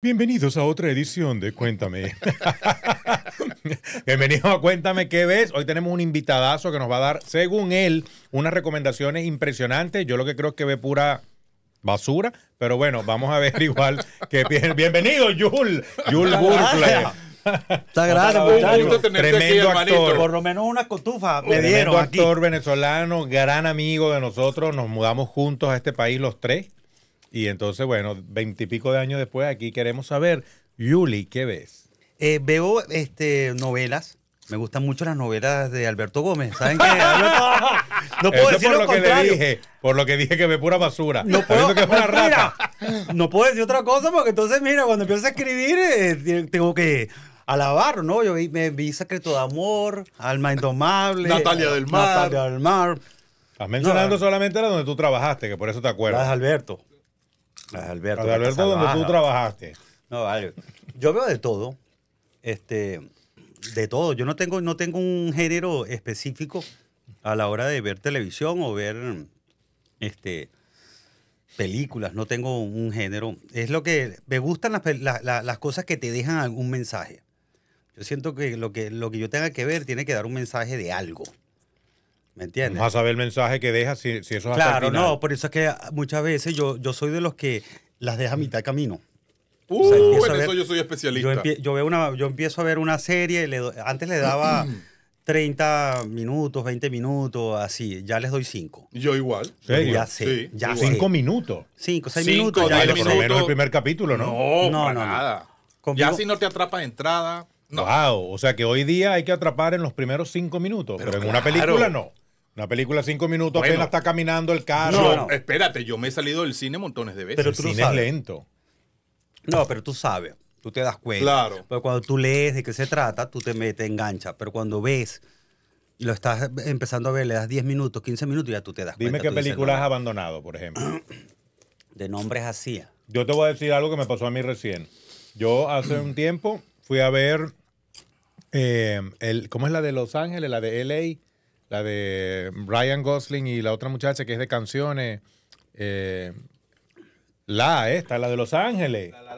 Bienvenidos a otra edición de Cuéntame. Bienvenidos a Cuéntame qué ves. Hoy tenemos un invitadazo que nos va a dar, según él, unas recomendaciones impresionantes. Yo lo que creo es que ve pura basura, pero bueno, vamos a ver igual que bienvenido Yul, Yul Burkle. Muchas gracias, Tremendo aquí, actor. Por lo menos una cotufa me Tremendo actor venezolano, gran amigo de nosotros. Nos mudamos juntos a este país los tres. Y entonces, bueno, veintipico de años después, aquí queremos saber, Yuli, ¿qué ves? Eh, veo este, novelas. Me gustan mucho las novelas de Alberto Gómez. ¿Saben qué? no puedo decir por lo, que dije, por lo que dije que ve pura basura. No puedo, que no puedo decir otra cosa porque entonces, mira, cuando empiezo a escribir, eh, tengo que alabar, ¿no? Yo vi, me Secreto de Amor, Alma Indomable, Natalia del Mar. del Mar. Estás mencionando solamente la donde tú trabajaste, que por eso te acuerdas. La Alberto donde tú trabajaste. No, vale. Yo veo de todo. Este, de todo. Yo no tengo, no tengo un género específico a la hora de ver televisión o ver este, películas. No tengo un género. Es lo que me gustan las, cosas que te dejan algún mensaje. Yo siento que lo, que lo que yo tenga que ver tiene que dar un mensaje de algo. ¿Me entiendes? Vas a ver el mensaje que deja si, si eso es Claro, hasta no, por eso es que muchas veces yo, yo soy de los que las deja a mitad de camino. Uy, uh, en eso yo soy especialista. Yo, veo una, yo empiezo a ver una serie, le antes le daba 30 minutos, 20 minutos, así, ya les doy 5. Yo igual. Ya sé, sí, ya 5 minutos. 5, 6 minutos. ya por lo menos el primer capítulo, ¿no? No, no, nada. Ya si no te atrapa de entrada. No. Wow, o sea que hoy día hay que atrapar en los primeros 5 minutos, pero, en una película no. Una película de cinco minutos apenas está caminando el carro. No, espérate, yo me he salido del cine montones de veces. Pero tú el cine es lento. No, pero tú sabes, tú te das cuenta. Claro. Pero cuando tú lees de qué se trata, tú te, metes, enganchas. Pero cuando ves y lo estás empezando a ver, le das 10 minutos, 15 minutos y ya tú te das Dime cuenta. Dime qué película has abandonado, por ejemplo. De nombres así. Yo te voy a decir algo que me pasó a mí recién. Yo hace un tiempo fui a ver, eh, el, ¿cómo es la de Los Ángeles? La de LA la de Brian Gosling y la otra muchacha que es de canciones. Eh, la, esta, la de Los Ángeles. La La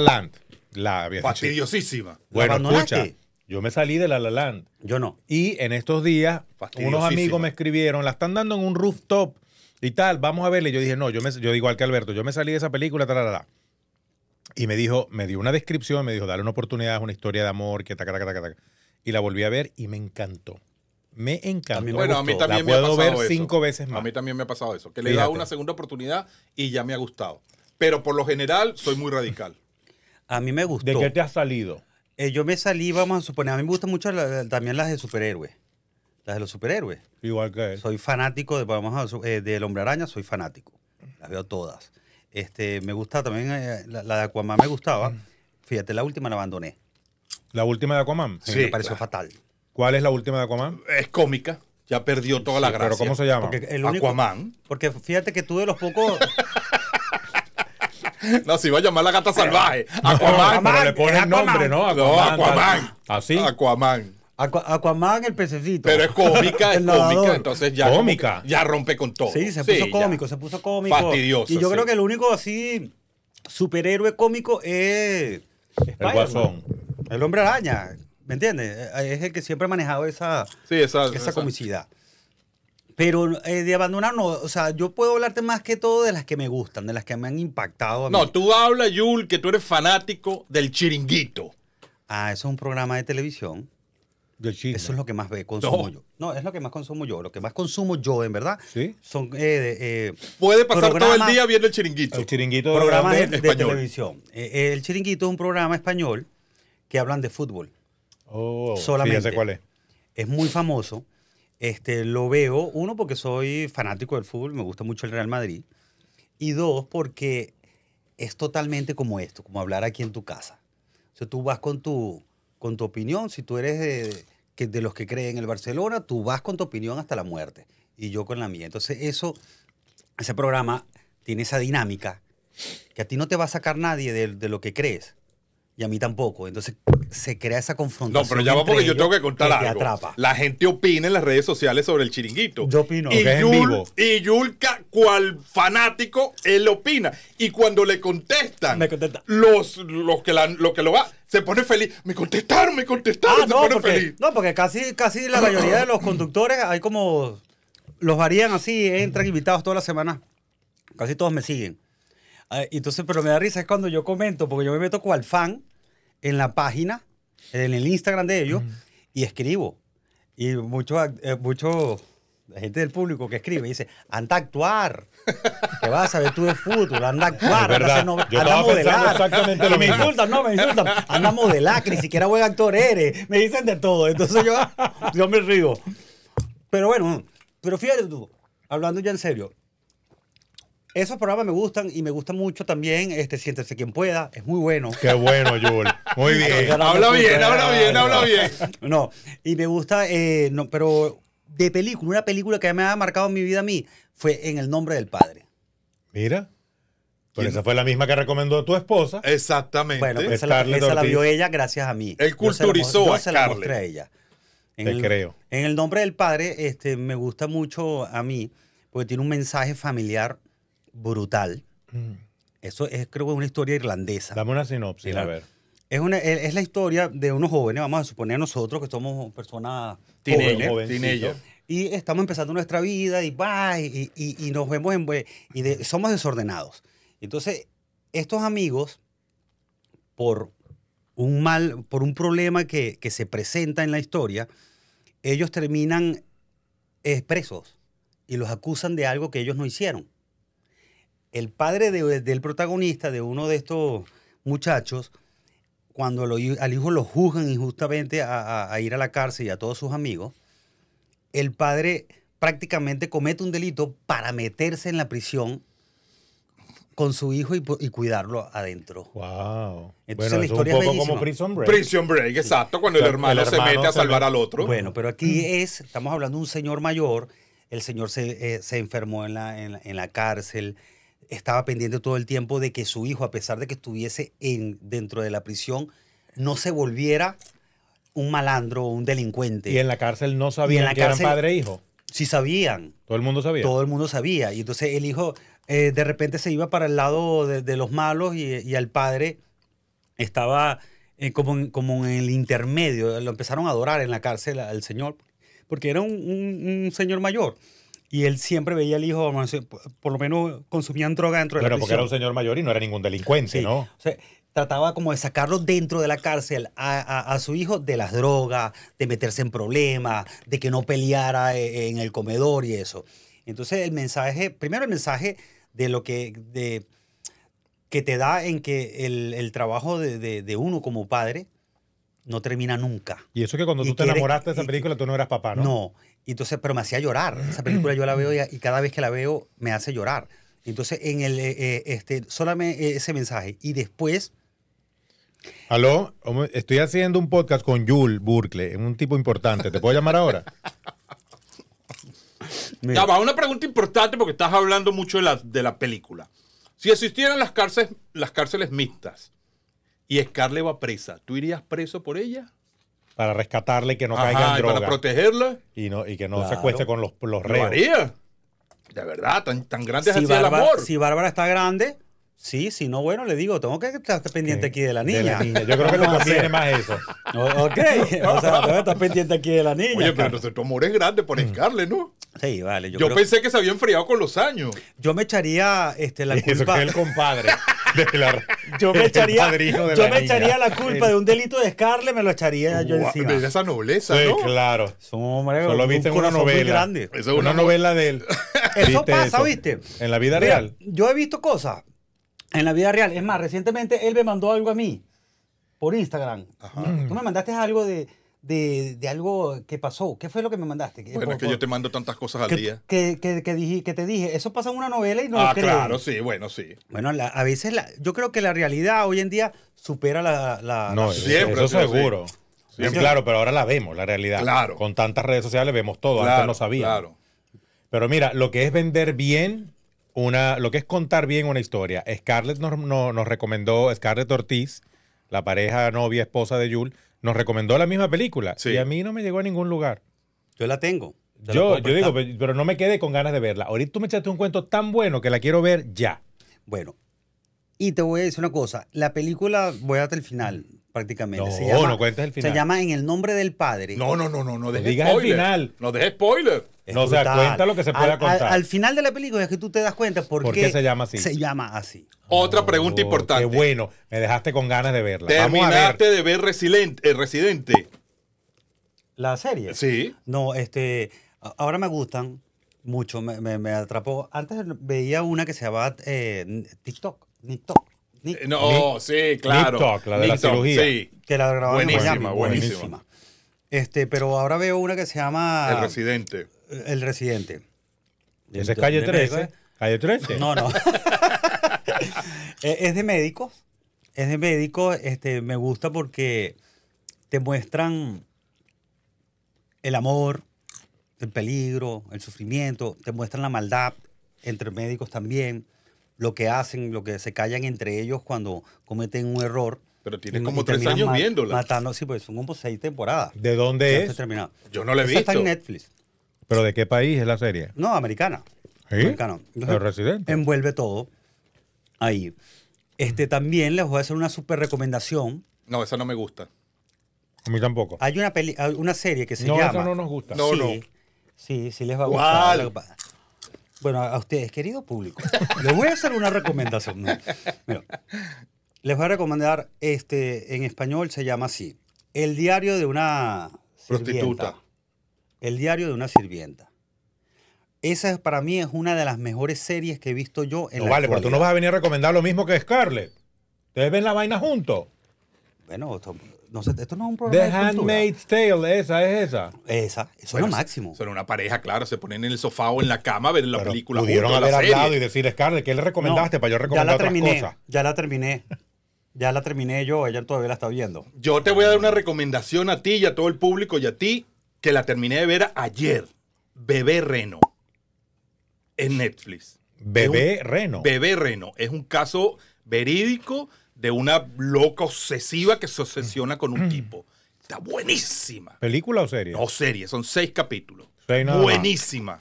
Land. La La Land. Fastidiosísima. Bueno, escucha. Yo me salí de La La Land. Yo no. Y en estos días, unos amigos me escribieron, la están dando en un rooftop y tal, vamos a verle. Yo dije, no, yo, me, yo digo al que Alberto, yo me salí de esa película, tal, Y me dijo, me dio una descripción, me dijo, dale una oportunidad, es una historia de amor, que tal, tal, Y la volví a ver y me encantó me encantó. bueno, a mí también me ha pasado eso. cinco veces A mí también me ha pasado eso, que le he dado una segunda oportunidad y ya me ha gustado. Pero por lo general soy muy radical. a mí me gustó. ¿De qué te has salido? Eh, yo me salí, vamos a suponer, a mí me gustan mucho también las de superhéroes. Las de los superhéroes. Igual que él. Soy fanático de, vamos eh, del Hombre Araña, soy fanático. Las veo todas. Este, me gusta también, eh, la, de Aquaman me gustaba. Fíjate, la última la abandoné. ¿La última de Aquaman? me pareció fatal. ¿Cuál es la última de Aquaman? Es cómica. Ya perdió toda la gracia. ¿Pero cómo se llama? Aquaman. Porque fíjate que tú de los pocos. no, si iba a llamar la gata salvaje. Aquaman. pero le pone el nombre, ¿no? Aquaman, Así. Aquaman. ¿Ah, Aquaman el pececito. Pero es cómica, es cómica, entonces ya cómica. ya rompe con todo. Sí, se puso cómico, se puso cómico. Fastidioso. Y yo creo que el único así superhéroe cómico es el Guasón. El hombre araña. ¿Me entiendes? Eh, eh, es el que siempre ha manejado esa, esa comicidad. Pero eh, de abandonar, no. O sea, yo puedo hablarte más que todo de las que me gustan, de las que me han impactado. A mí. No, tú hablas, Yul, que tú eres fanático del chiringuito. Ah, eso es un programa de televisión. Eso es lo que más consumo no. yo. No, es lo que más consumo yo. Lo que más consumo yo, en verdad, ¿Sí? son... Puede pasar todo el día viendo el chiringuito. El chiringuito. es de, programa de televisión. el chiringuito es un programa español que hablan de fútbol. Oh, solamente. cuál es. Es muy famoso. Este, lo veo, uno, porque soy fanático del fútbol, me gusta mucho el Real Madrid. Y dos, porque es totalmente como esto, como hablar aquí en tu casa. O sea, tú vas con tu, con tu opinión, si tú eres de, los que creen en el Barcelona, tú vas con tu opinión hasta la muerte y yo con la mía. Entonces, eso, ese programa tiene esa dinámica que a ti no te va a sacar nadie de lo que crees y a mí tampoco. Entonces se crea esa confrontación. No, pero ya va porque yo tengo que contar algo. La gente opina en las redes sociales sobre el chiringuito. Yo opino. Y, y Yulka, cual fanático, él opina. Y cuando le contestan, los, los, que que lo va, se pone feliz. Me contestaron, me contestaron, ah, se no, pone feliz. No, porque casi, casi la mayoría de los conductores hay como. Los varían así, entran invitados todas las semanas. Casi todos me siguen. Ah, entonces, pero me da risa es cuando yo comento, porque yo me meto cual fan en la página, en el Instagram de ellos, y escribo. Y mucho eh, mucho, gente del público que escribe dice, anda a actuar. Que vas a ver tú de fútbol, anda a actuar, anda, a, modelar. Exactamente me insultan, no, me insultan. Anda a modelar, que ni siquiera buen actor eres. Me dicen de todo. Entonces yo, yo me río. Pero bueno, pero fíjate tú, hablando ya en serio, esos programas me gustan y me gusta mucho también este Siéntese quien pueda, es muy bueno. Qué bueno, Joel. Muy bien. habla bien, habla bien, habla bien. No, y me gusta, eh, no, pero de película, una película que me ha marcado en mi vida a mí fue En el nombre del padre. Mira. Pero esa fue la misma que recomendó tu esposa. Exactamente. Bueno, pues esa, la, vio ella gracias a mí. Él culturizó a ella. creo. En el nombre del padre, este, me gusta mucho a mí, porque tiene un mensaje familiar brutal. Mm. Eso es, creo que es una historia irlandesa. Dame una sinopsis, a ver. Es, es la historia de unos jóvenes, vamos a suponer nosotros que somos personas muy jóvenes, y estamos empezando nuestra vida y va, y, nos vemos en, y somos desordenados. Entonces, estos amigos, por un mal, por un problema que, se presenta en la historia, ellos terminan eh, presos y los acusan de algo que ellos no hicieron el padre del protagonista, de uno de estos muchachos, cuando al hijo lo juzgan injustamente a, ir a la cárcel y a todos sus amigos, el padre prácticamente comete un delito para meterse en la prisión con su hijo y, cuidarlo adentro. Wow. Entonces la historia es, como Prison Break. Prison Break, exacto, cuando el, hermano se mete a salvar al otro. Bueno, pero aquí mm. es, estamos hablando de un señor mayor, el señor se, eh, enfermó en la cárcel, estaba pendiente todo el tiempo de que su hijo, a pesar de que estuviese en, dentro de la prisión, no se volviera un malandro o un delincuente. Y en la cárcel no sabían la que eran padre e hijo. Sí sabían. Todo el mundo sabía. Todo el mundo sabía. Y entonces el hijo eh, de repente se iba para el lado de, los malos y, y al padre estaba eh, como, en, como en el intermedio. Lo empezaron a adorar en la cárcel al Señor, porque era un señor mayor y él siempre veía al hijo, por lo menos consumían droga dentro de la prisión. Pero porque era un señor mayor y no era ningún delincuente, ¿no? trataba como de sacarlo dentro de la cárcel a, su hijo de las drogas, de meterse en problemas, de que no peleara eh, eh, en el comedor y eso. Entonces el mensaje, primero el mensaje de lo que, que te da en que el, trabajo de, uno como padre no termina nunca. Y eso que cuando tú te enamoraste de esa película tú no eras papá, ¿no? No, entonces, pero me hacía llorar. Esa película yo la veo y, cada vez que la veo me hace llorar. Entonces, en el, eh, eh, este, solamente eh, ese mensaje. Y después... Aló, estoy haciendo un podcast con Yul Burkle, un tipo importante. ¿Te puedo llamar ahora? una pregunta importante porque estás hablando mucho de la, película. Si existieran las cárceles, las cárceles mixtas y Scarlett va presa, ¿tú irías preso por ella? para rescatarla y que no caiga en droga. Para protegerla. Y, no, y que no se acueste con los, los reos. De verdad, tan, tan grande el amor. Si Bárbara está grande, Sí, si no, bueno, le digo, tengo que estar pendiente aquí de la niña. Yo creo que no conviene más eso. ok, o sea, tengo que estar pendiente aquí de la niña. Oye, pero tu amor es grande por mm. Scarlett, ¿no? Sí, vale. Yo, yo pensé que se había enfriado con los años. Yo me echaría este, la culpa. Eso el compadre. yo me echaría, yo la me echaría la culpa de un delito de Scarlett, me lo echaría yo encima. De esa nobleza, sí, claro. Hombre, lo viste en una novela. Eso es una, novela de él. Eso pasa, ¿viste? En la vida real. Yo he visto cosas en la vida real. Es más, recientemente él me mandó algo a mí por Instagram. Tú me mandaste algo de, algo que pasó. ¿Qué fue lo que me mandaste? Bueno, es que yo te mando tantas cosas al día. Que, que te dije, eso pasa en una novela y no ah, lo creo. claro, sí, bueno, sí. Bueno, a veces yo creo que la realidad hoy en día supera la... no, siempre, eso seguro. bien Claro, pero ahora la vemos, la realidad. Claro. Con tantas redes sociales vemos todo, antes no sabía. Claro. Pero mira, lo que es vender bien una, lo que es contar bien una historia. Scarlett nos, no, nos recomendó, Scarlett Ortiz, la pareja novia, esposa de Yul, nos recomendó la misma película y a mí no me llegó a ningún lugar. Yo la tengo. Yo, yo digo, pero no me quedé con ganas de verla. Ahorita tú me echaste un cuento tan bueno que la quiero ver ya. Bueno, y te voy a decir una cosa, la película, voy hasta el final, prácticamente. se llama, no el final. Se llama En el nombre del padre. No, no, no, no, no dejes spoiler. final. No dejes spoiler. no, se cuenta lo que se pueda contar. Al, final de la película es que tú te das cuenta por, qué, se llama así. Se llama así. Otra pregunta oh, importante. Qué bueno, me dejaste con ganas de verla. Terminaste de ver Residente, eh, Residente. ¿La serie? Sí. No, este, ahora me gustan mucho, me, me, atrapó. Antes veía una que se llamaba eh, TikTok, TikTok. Eh, no, oh, sí, claro. la de la cirugía. Sí. Que la buenísima, buenísima. Este, pero ahora veo una que se llama... El Residente. El Residente. ¿Ese es Calle 13? ¿eh? ¿Calle 13? No, no. Eh, es de médicos. Es de médicos. Este, me gusta porque te muestran el amor, el peligro, el sufrimiento, te muestran la maldad entre médicos también lo que hacen, lo que se callan entre ellos cuando cometen un error. Pero tienes como tres años viéndola. Matando, sí, pues son como seis temporadas. ¿De dónde es? Terminado. Yo no le he visto. Está en Netflix. ¿Pero de qué país es la serie? No, americana. ¿Sí? Americana. Los residente. Envuelve todo ahí. Este, también les voy a hacer una super recomendación. No, esa no me gusta. A mí tampoco. Hay una, una serie que se llama... No, no nos gusta. No, no. Sí, sí les va a gustar. Bueno, a ustedes, querido público, les voy a hacer una recomendación. les voy a recomendar, este, en español se llama así, El diario de una prostituta. El diario de una sirvienta. Esa para mí es una de las mejores series que he visto yo en no, la Vale, pero tú no vas a venir a recomendar lo mismo que Scarlett. Ustedes ven la vaina juntos. Bueno, no sé, esto no es un problema. The de Handmaid's Tale, esa es esa. Esa, eso es lo máximo. Son una pareja, claro, se ponen en el sofá o en la cama a ver la película. Pudieron haber hablado y decir, Scarlett, ¿qué le recomendaste para yo recomendar ya la terminé, Ya la terminé. Ya la terminé yo, ella todavía la está viendo. Yo te voy a dar una recomendación a ti y a todo el público y a ti que la terminé de ver ayer. Bebé Reno. En Netflix. Bebé Reno. Bebé Reno. Es un caso verídico de una loca obsesiva que se obsesiona con un tipo. Está buenísima. ¿Película o serie? No, serie, son seis capítulos. Buenísima.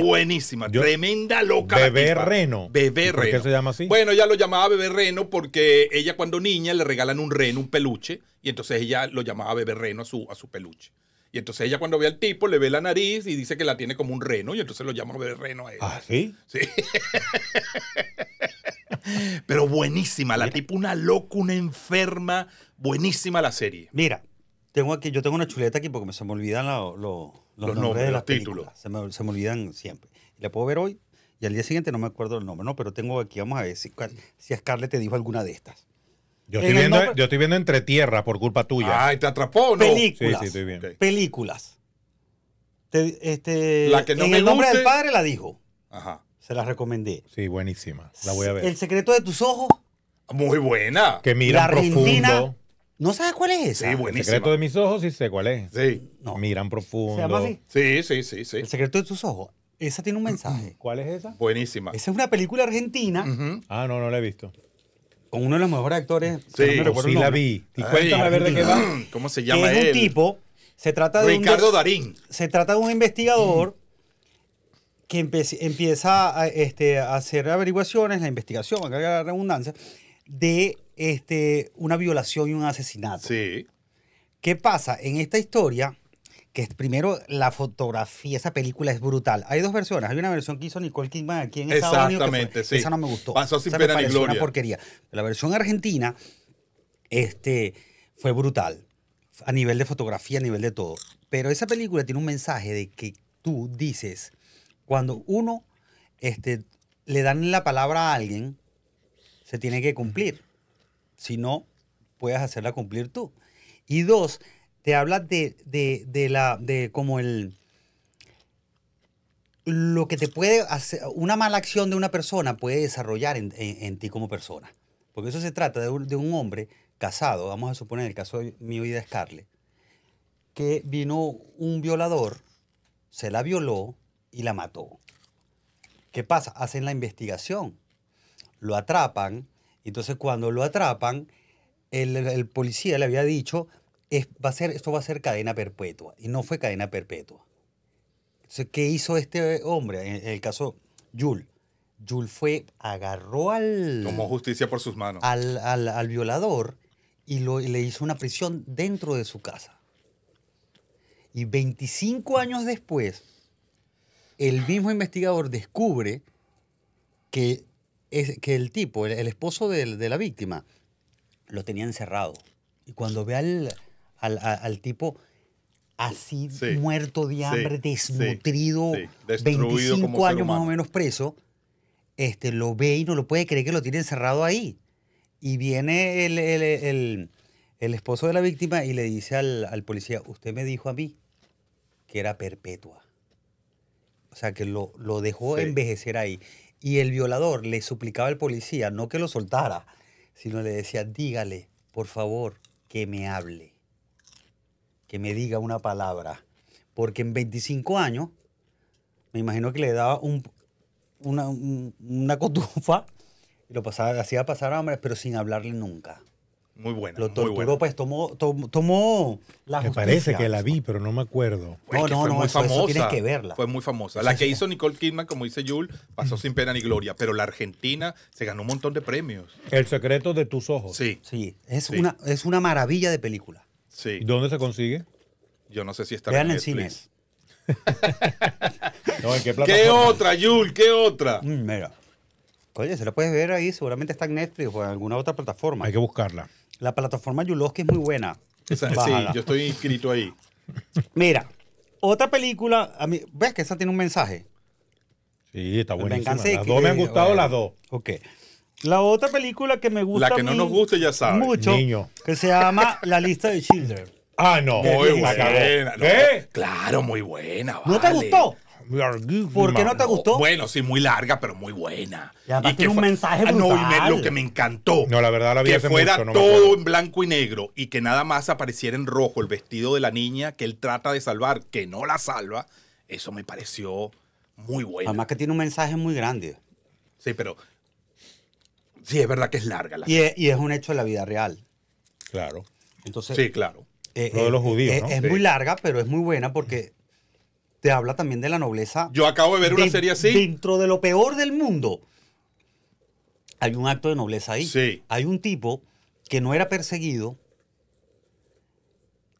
Buenísima. Tremenda loca. Bebé reno. Bebé reno. qué se llama así? Bueno, ella lo llamaba bebé reno porque ella cuando niña le regalan un reno, un peluche, y entonces ella lo llamaba bebé reno a su, a su peluche. Y entonces ella cuando ve al tipo le ve la nariz y dice que la tiene como un reno y entonces lo a ver reno a él. ¿Ah, sí? Sí. Pero buenísima, la tipo una loca, una enferma, buenísima la serie. Mira, tengo aquí, yo tengo una chuleta aquí porque se me olvidan los, nombres, de los títulos. Se me, olvidan siempre. la puedo ver hoy y al día siguiente no me acuerdo el nombre, ¿no? Pero tengo aquí, vamos a ver si, si Scarlett te dijo alguna de estas. Yo estoy, viendo, Entre Tierra por culpa tuya. Ay, ah, te atrapó, ¿no? Películas. Sí, sí, estoy bien. Películas. Este, la que no en el nombre del padre la dijo. Ajá. Se la recomendé. Sí, buenísima. La voy a ver. El secreto de tus ojos. Muy buena. Que mira profundo. ¿No sabes cuál es esa? Sí, buenísima. El secreto de mis ojos sí sé cuál es. Sí. No. Miran profundo. ¿Se llama así? Sí, sí, sí, sí. El secreto de tus ojos. Esa tiene un mensaje. ¿Cuál es esa? Buenísima. Esa es una película argentina. Ah, no, no la he visto con uno de los mejores actores. Sí, la vi. Y cuéntame de qué va. ¿Cómo se llama él? es un tipo, se trata de Ricardo Darín. Se trata de un investigador que empieza este, a, hacer averiguaciones, la investigación, acá la redundancia, de este, una violación y un asesinato. Sí. ¿Qué pasa? En esta historia, que primero la fotografía, esa película es brutal. Hay dos versiones. Hay una versión que hizo Nicole Kidman aquí en Estados Unidos. Exactamente, sí. Esa no me gustó. Pasó sin esa ni Una porquería. La versión argentina este, fue brutal. A nivel de fotografía, a nivel de todo. Pero esa película tiene un mensaje de que tú dices, cuando uno este, le dan la palabra a alguien, se tiene que cumplir. Si no, puedes hacerla cumplir tú. Y dos, te hablas de, de, la, de como el, lo que te puede hacer, una mala acción de una persona puede desarrollar en, ti como persona. Porque eso se trata de un, hombre casado, vamos a suponer el caso mi y es Scarlett, que vino un violador, se la violó y la mató. ¿Qué pasa? Hacen la investigación, lo atrapan, entonces cuando lo atrapan, el policía le había dicho, va a ser, esto va a ser cadena perpetua. Y no fue cadena perpetua. ¿qué hizo este hombre? En, el caso Yul. Yul fue, agarró al... Tomó justicia por sus manos. Al, al, violador y, le hizo una prisión dentro de su casa. Y 25 años después, el mismo investigador descubre que, es, que el tipo, el, esposo de, de, la víctima, lo tenía encerrado. Y cuando ve al, al, tipo así muerto de hambre, desnutrido, 25 años más o menos preso, este, lo ve y no lo puede creer que lo tiene encerrado ahí. Y viene el, esposo de la víctima y le dice al, policía, usted me dijo a mí que era perpetua. O sea, que lo, lo dejó envejecer ahí. Y el violador le suplicaba al policía, no que lo soltara, sino le decía, dígale, por favor, que me hable que me diga una palabra. Porque en 25 años, me imagino que le daba un, una, cotufa y lo pasaba, hacía pasar hambre, pero sin hablarle nunca. Muy buena. Lo torturó, pues tomó, tomó, la Me parece que la vi, pero no me acuerdo. no, no, no, muy famosa. tienes que verla. Fue muy famosa. La que hizo Nicole Kidman, como dice Jules, pasó sin pena ni gloria, pero la Argentina se ganó un montón de premios. El secreto de tus ojos. Sí. Sí, es, Una, es una maravilla de película. ¿Dónde se consigue? Yo no sé si está Vean en cines. no, ¿en qué, ¿Qué, otra, Yul? ¿Qué otra? Mm, mira. Oye, se la puedes ver ahí, seguramente está en Netflix o en alguna otra plataforma. Hay que buscarla. La plataforma Yuloski es muy buena. sí, yo estoy inscrito ahí. Mira, otra película, a mí, ves que esa tiene un mensaje. Sí, está buenísima. Las dos me han gustado, las dos. Ok. La otra película que me gusta. La que no nos guste, ya sabes. Mucho. Niño. Que se llama La lista de Children. Ah, no. Muy buena. Claro, muy buena. ¿No te gustó? ¿Por qué no te gustó? bueno, sí, muy larga, pero muy buena. Y, tiene un mensaje brutal. Ah, no, y lo que me encantó. No, la verdad la vi Que fuera todo en blanco y negro y que nada más apareciera en rojo el vestido de la niña que él trata de salvar, que no la salva. Eso me pareció muy bueno. Además que tiene un mensaje muy grande. Sí, pero sí, es verdad que es larga. La y, es, y es un hecho de la vida real. Claro. Entonces, sí, claro. Eh, lo de eh, los judíos. Eh, es muy larga, pero es muy buena porque te habla también de la nobleza. Yo acabo de ver una serie así. Dentro de lo peor del mundo, hay un acto de nobleza ahí. Sí. Hay un tipo que no era perseguido,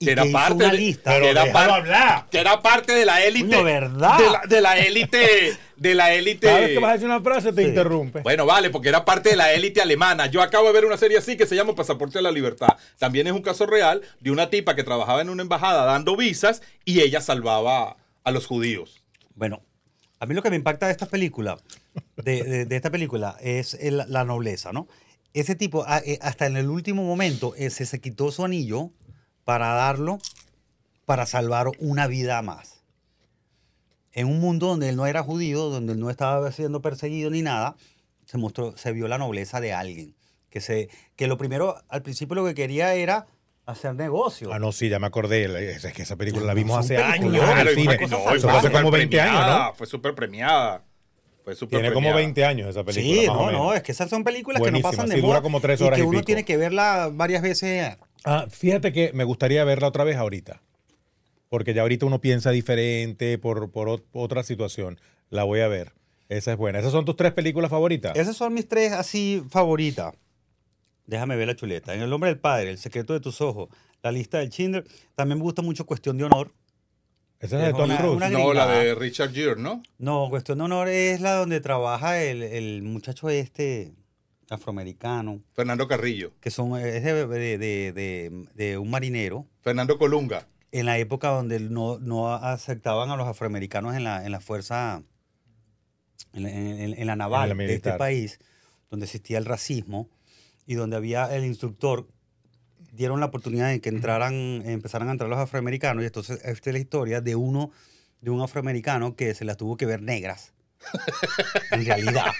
que, era parte de, lista, era hablar. que era parte de la élite ¿verdad? De, la, élite de la élite que vas a decir una frase te interrumpe bueno vale porque era parte de la élite alemana yo acabo de ver una serie así que se llama pasaporte a la libertad también es un caso real de una tipa que trabajaba en una embajada dando visas y ella salvaba a los judíos bueno a mí lo que me impacta de esta película de, esta película es la nobleza no ese tipo eh, hasta en el último momento eh, se quitó su anillo para darlo, para salvar una vida más. En un mundo donde él no era judío, donde él no estaba siendo perseguido ni nada, se, mostró, se vio la nobleza de alguien. Que, se, que lo primero, al principio lo que quería era hacer negocio. Ah, no, sí, ya me acordé. Es que esa película la vimos hace años. como 20 años, ¿no? Fue súper premiada. Fue tiene como 20 años esa película. Sí, no, no, es que esas son películas que no pasan de que uno tiene que verla varias veces Ah, fíjate que me gustaría verla otra vez ahorita, porque ya ahorita uno piensa diferente por, otra situación. La voy a ver. Esa es buena. ¿Esas son tus tres películas favoritas? Esas son mis tres así favoritas. Déjame ver la chuleta. En El nombre del padre, El secreto de tus ojos, La lista del Schindler. También me gusta mucho Cuestión de honor. Esa es, la de Tom Cruise. No, la de Richard Gere, ¿no? No, Cuestión de honor es la donde trabaja el, el muchacho este afroamericano. Fernando Carrillo. Que son, eh, es de, un marinero. Fernando Colunga. En la época donde no, no aceptaban a los afroamericanos en la, en la fuerza, en, la naval de este país, donde existía el racismo y donde había el instructor, dieron la oportunidad de que entraran, empezaran a entrar los afroamericanos. Y entonces esta es la historia de uno, de un afroamericano que se las tuvo que ver negras en realidad.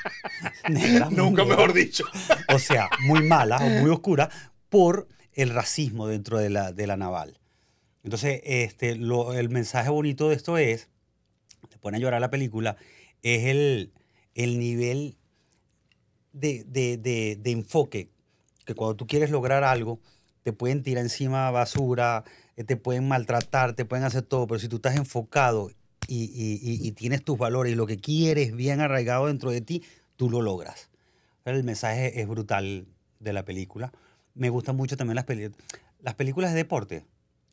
Nunca mejor dicho. o sea, muy mala o muy oscura por el racismo dentro de la, naval. Entonces, este, el mensaje bonito de esto es, te pone a llorar la película, es el, nivel de, de, de, enfoque, que cuando tú quieres lograr algo, te pueden tirar encima basura, eh, te pueden maltratar, te pueden hacer todo, pero si tú estás enfocado y, tienes tus valores y lo que quieres bien arraigado dentro de ti, tú lo logras. El mensaje es brutal de la película. Me gustan mucho también las, las películas de deporte,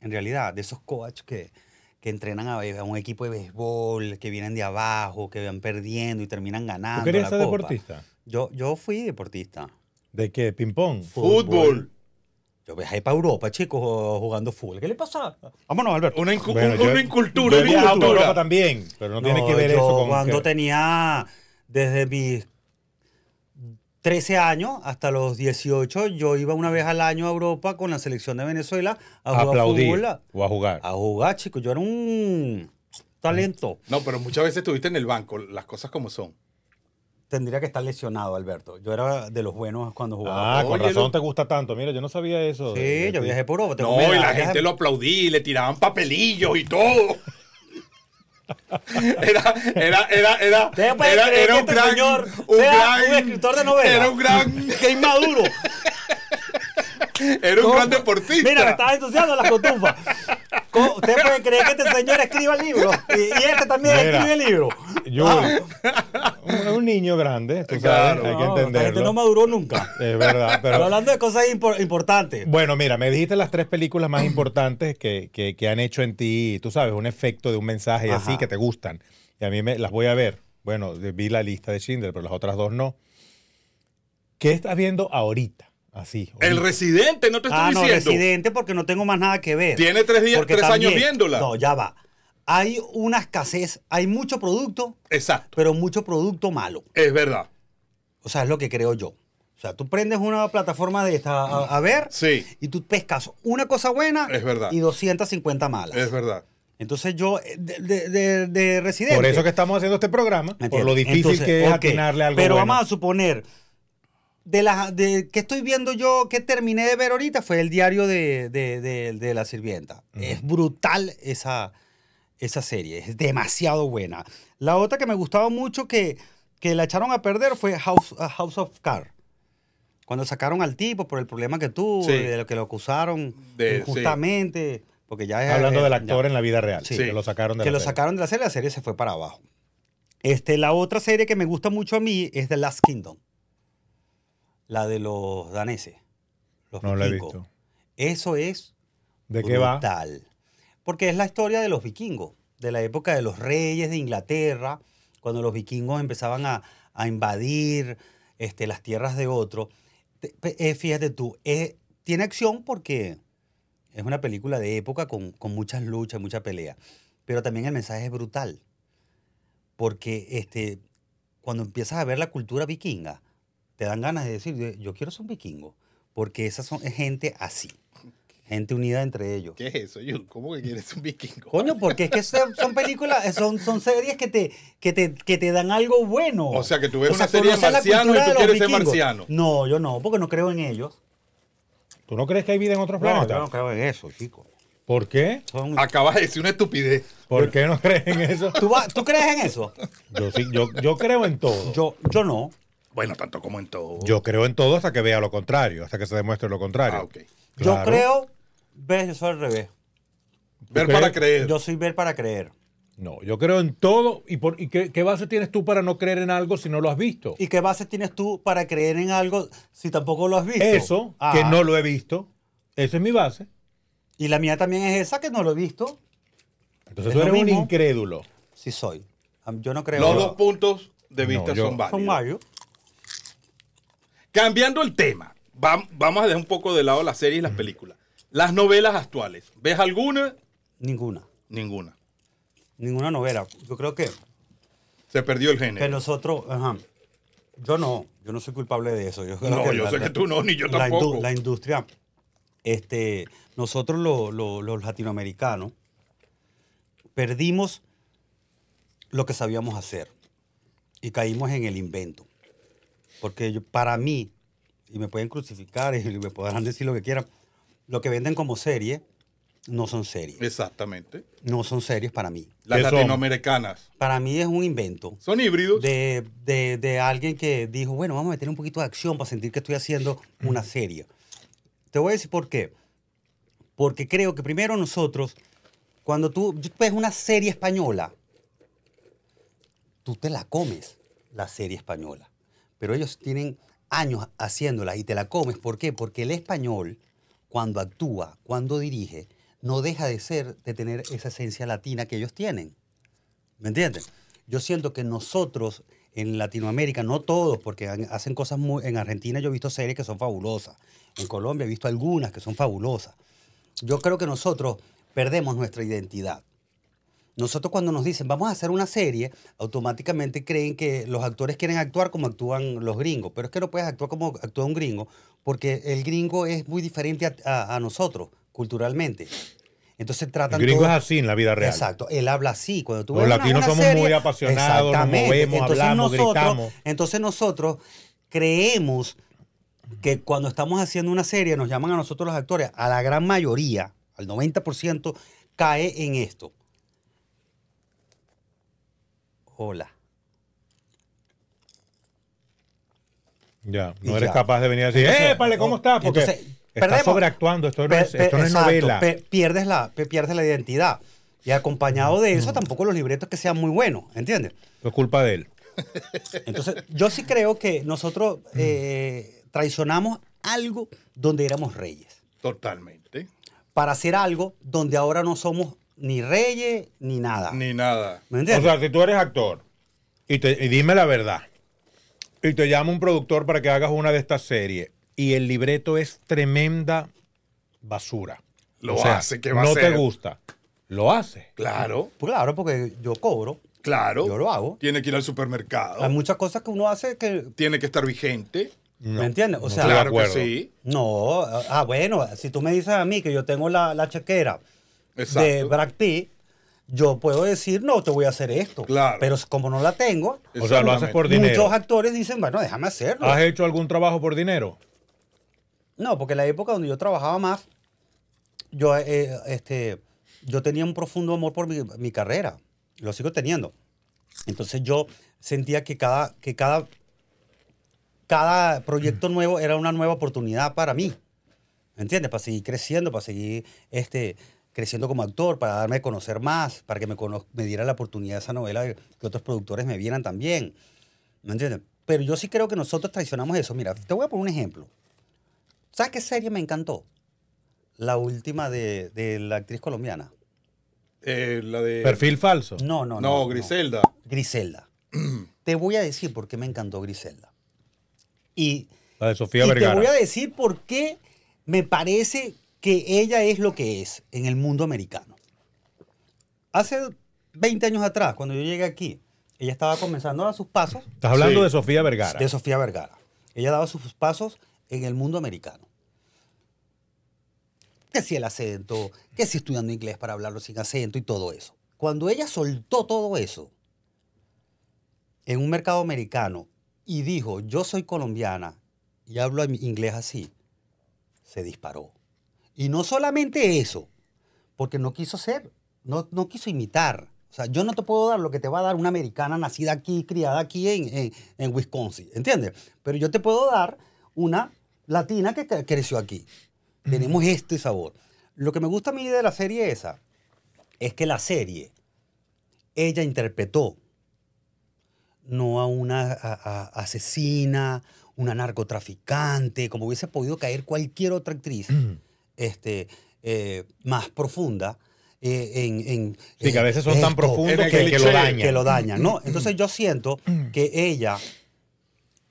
en realidad, de esos coaches que, que entrenan a, un equipo de béisbol, que vienen de abajo, que van perdiendo y terminan ganando. ¿Tú ser deportista? Yo, yo fui deportista. ¿De qué? ¿Ping-pong? Fútbol. Yo viajé para Europa, chicos, jugando fútbol. ¿Qué le pasa? Vámonos, Alberto. Una, bueno, yo, Europa también, pero no, tiene que ver eso con... cuando tenía desde mis 13 años hasta los 18, yo iba una vez al año a Europa con la selección de Venezuela a, jugar fútbol. O a jugar. A jugar, chicos. Yo era un talento. No, pero muchas veces estuviste en el banco, las cosas como son tendría que estar lesionado, Alberto. Yo era de los buenos cuando jugaba. Ah, con razón te gusta tanto. Mira, yo no sabía eso. Sí, yo viajé por Europa. No, y la gente lo aplaudí, le tiraban papelillos y todo. Era, era, era, era, pues este era, un gran, señor un, gran, escritor de novelas. Era un gran. ¡Qué inmaduro! Era un gran deportista. Mira, me estaba entusiasmando las cotufa! ¿Usted puede creer que este señor escriba el libro. Y, este también escribe el libro. Yo, ah. un, niño grande, tú sabes, hay que entenderlo. Este no maduró nunca. Es verdad. Pero, hablando de cosas importantes. Bueno, mira, me dijiste las tres películas más importantes que, que, han hecho en ti, tú sabes, un efecto de un mensaje y así que te gustan. Y a mí me, las voy a ver. Bueno, vi la lista de Schindler, pero las otras dos no. ¿Qué estás viendo ahorita? Así. El residente, no te estoy ah, diciendo. No, residente porque no tengo más nada que ver. Tiene tres, días, años viéndola. No, ya va. Hay una escasez, hay mucho producto. Exacto. Pero mucho producto malo. Es verdad. O sea, es lo que creo yo. O sea, tú prendes una plataforma de esta a, ver y tú pescas una cosa buena y 250 malas. Es verdad. Entonces yo, eh, de, residente... Por eso que estamos haciendo este programa, por lo difícil que es atinarle algo Pero vamos a suponer de las de que estoy viendo yo, que terminé de ver ahorita, fue el diario de, la sirvienta. Es brutal esa, esa serie, es demasiado buena. La otra que me gustaba mucho que, que la echaron a perder fue House, uh, of Cards cuando sacaron al tipo por el problema que tuvo, de lo que lo acusaron justamente Porque ya es, Hablando eh, del actor en la vida real, que lo sacaron de que la lo serie. sacaron de la serie, la serie se fue para abajo. Este, la otra serie que me gusta mucho a mí es The Last Kingdom. La de los daneses. Los no la he visto. Eso es ¿De brutal. Qué va? Porque es la historia de los vikingos, de la época de los reyes de Inglaterra, cuando los vikingos empezaban a, invadir este, las tierras de otro. Eh, fíjate tú, eh, tiene acción porque es una película de época con, con muchas luchas, mucha pelea. Pero también el mensaje es brutal. Porque este, cuando empiezas a ver la cultura vikinga, te dan ganas de decir, yo quiero ser un vikingo, porque esas son gente así. Gente unida entre ellos. ¿Qué es eso, ¿Cómo que quieres ser un vikingo? Coño, porque es que son, películas, son, series que te, dan algo bueno. O sea, que tú ves una serie de marciano y tú quieres ser marciano. No, yo no, porque no creo en ellos. ¿Tú no crees que hay vida en otros planetas? Yo no creo en eso, chico. ¿Por qué? Acabas de decir una estupidez. ¿Por qué no crees en eso? ¿Tú, crees en eso? Yo sí, yo, creo en todo. yo no. Bueno, tanto como en todo. Yo creo en todo hasta que vea lo contrario, hasta que se demuestre lo contrario. Ah, okay. Yo creo ver soy al revés. Ver para creer. Yo soy ver para creer. No, yo creo en todo. ¿Y, qué, base tienes tú para no creer en algo si no lo has visto? ¿Y qué base tienes tú para creer en algo si tampoco lo has visto? Eso, que ah. no lo he visto. Esa es mi base. Y la mía también es esa, que no lo he visto. Entonces tú eres un incrédulo. Sí soy. Yo no creo. Los dos puntos de vista son válidos. Son varios. Cambiando el tema, vamos a dejar un poco de lado las series y las películas. Las novelas actuales, ¿ves alguna? Ninguna. Ninguna. Ninguna novela. Yo creo que. Se perdió el género. Que nosotros. yo no. Yo no soy culpable de eso. no, yo sé que tú no, ni yo tampoco. La, industria. Este, nosotros los latinoamericanos perdimos lo que sabíamos hacer y caímos en el invento. Porque para mí, y me pueden crucificar y me podrán decir lo que quieran, lo que venden como serie no son series. Exactamente. No son series para mí. Las latinoamericanas. Para mí es un invento. Son híbridos. De, de, alguien que dijo, bueno, vamos a meter un poquito de acción para sentir que estoy haciendo una serie. Te voy a decir por qué. Porque creo que primero nosotros, cuando tú ves una serie española, tú te la comes, la serie española pero ellos tienen años haciéndola y te la comes. ¿Por qué? Porque el español, cuando actúa, cuando dirige, no deja de ser, de tener esa esencia latina que ellos tienen. ¿Me entiendes? Yo siento que nosotros en Latinoamérica, no todos, porque hacen cosas muy... En Argentina yo he visto series que son fabulosas. En Colombia he visto algunas que son fabulosas. Yo creo que nosotros perdemos nuestra identidad. Nosotros cuando nos dicen vamos a hacer una serie, automáticamente creen que los actores quieren actuar como actúan los gringos, pero es que no puedes actuar como actúa un gringo, porque el gringo es muy diferente a, nosotros culturalmente. Entonces tratan. El gringo es así en la vida real. Exacto, él habla así. Cuando tú los latinos somos muy apasionados, nos movemos, hablamos, nosotros, gritamos. Entonces nosotros creemos que cuando estamos haciendo una serie nos llaman a nosotros los actores, a la gran mayoría, al 90% cae en esto hola. Ya, no eres capaz de venir a decir, ¡eh, pale, ¿cómo estás? Porque estás sobreactuando, esto no es, novela. pierdes, la, pierdes la identidad. Y acompañado de eso, mm. tampoco los libretos que sean muy buenos, ¿entiendes? Es culpa de él. Entonces, yo sí creo que nosotros mm. eh, traicionamos algo donde éramos reyes. Totalmente. Para hacer algo donde ahora no somos ni reyes, ni nada. Ni nada. O sea, si tú eres actor y, dime la verdad, y te llama un productor para que hagas una de estas series, y el libreto es tremenda basura. Lo hace, que va no te gusta. Lo hace. Claro. claro, porque yo cobro. Claro. Yo lo hago. Tiene que ir al supermercado. Hay muchas cosas que uno hace que. Tiene que estar vigente. ¿Me entiendes? O sea, claro que sí. No, ah, bueno, si tú me dices a mí que yo tengo la, la chequera de Brad yo puedo decir, no, te voy a hacer esto. Pero como no la tengo, por dinero. Muchos actores dicen, bueno, déjame hacerlo. ¿Has hecho algún trabajo por dinero? No, porque en la época donde yo trabajaba más, yo, eh, este, yo tenía un profundo amor por mi, carrera. Lo sigo teniendo. Entonces yo sentía que cada, que cada, cada proyecto mm. nuevo era una nueva oportunidad para mí. ¿Me entiendes? Para seguir creciendo, para seguir este, creciendo como actor, para darme a conocer más, para que me, diera la oportunidad de esa novela que otros productores me vieran también. ¿Me entiendes? Pero yo sí creo que nosotros traicionamos eso. Mira, te voy a poner un ejemplo. ¿Sabes qué serie me encantó? La última de, la actriz colombiana. Eh, la de... Perfil falso. No, no, no. No, Griselda. Griselda. te voy a decir por qué me encantó Griselda. Y, la de Sofía y Te voy a decir por qué me parece que ella es lo que es en el mundo americano. Hace 20 años atrás, cuando yo llegué aquí, ella estaba comenzando a dar sus pasos. Estás hablando de Sofía Vergara. De Sofía Vergara. Ella daba sus pasos en el mundo americano. Que si el acento, que si estudiando inglés para hablarlo sin acento y todo eso. Cuando ella soltó todo eso en un mercado americano y dijo, yo soy colombiana y hablo inglés así, se disparó. Y no solamente eso, porque no quiso ser, no, no quiso imitar. O sea, yo no te puedo dar lo que te va a dar una americana nacida aquí, criada aquí en, Wisconsin, ¿entiendes? Pero yo te puedo dar una latina que creció aquí. Tenemos este sabor. Lo que me gusta a mí de la serie esa es que la serie, ella interpretó no a una asesina, una narcotraficante, como hubiese podido caer cualquier otra actriz este, eh, más profunda. Eh, en, en, que a eh, veces son tan profundos que, que, lo dañan. Que lo ¿no? Entonces yo siento mm. Mm. que ella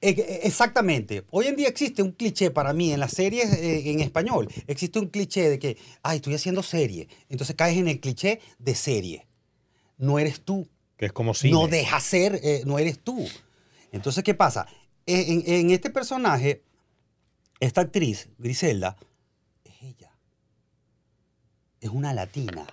e, e, Exactamente. Hoy en día existe un cliché para mí en las series en español. Existe un cliché de que, ay, estoy haciendo serie. Entonces caes en el cliché de serie. No eres tú. Que es como si. No deja ser, no eres tú. Entonces, ¿qué pasa? E, en, este personaje, esta actriz, Griselda, es una latina.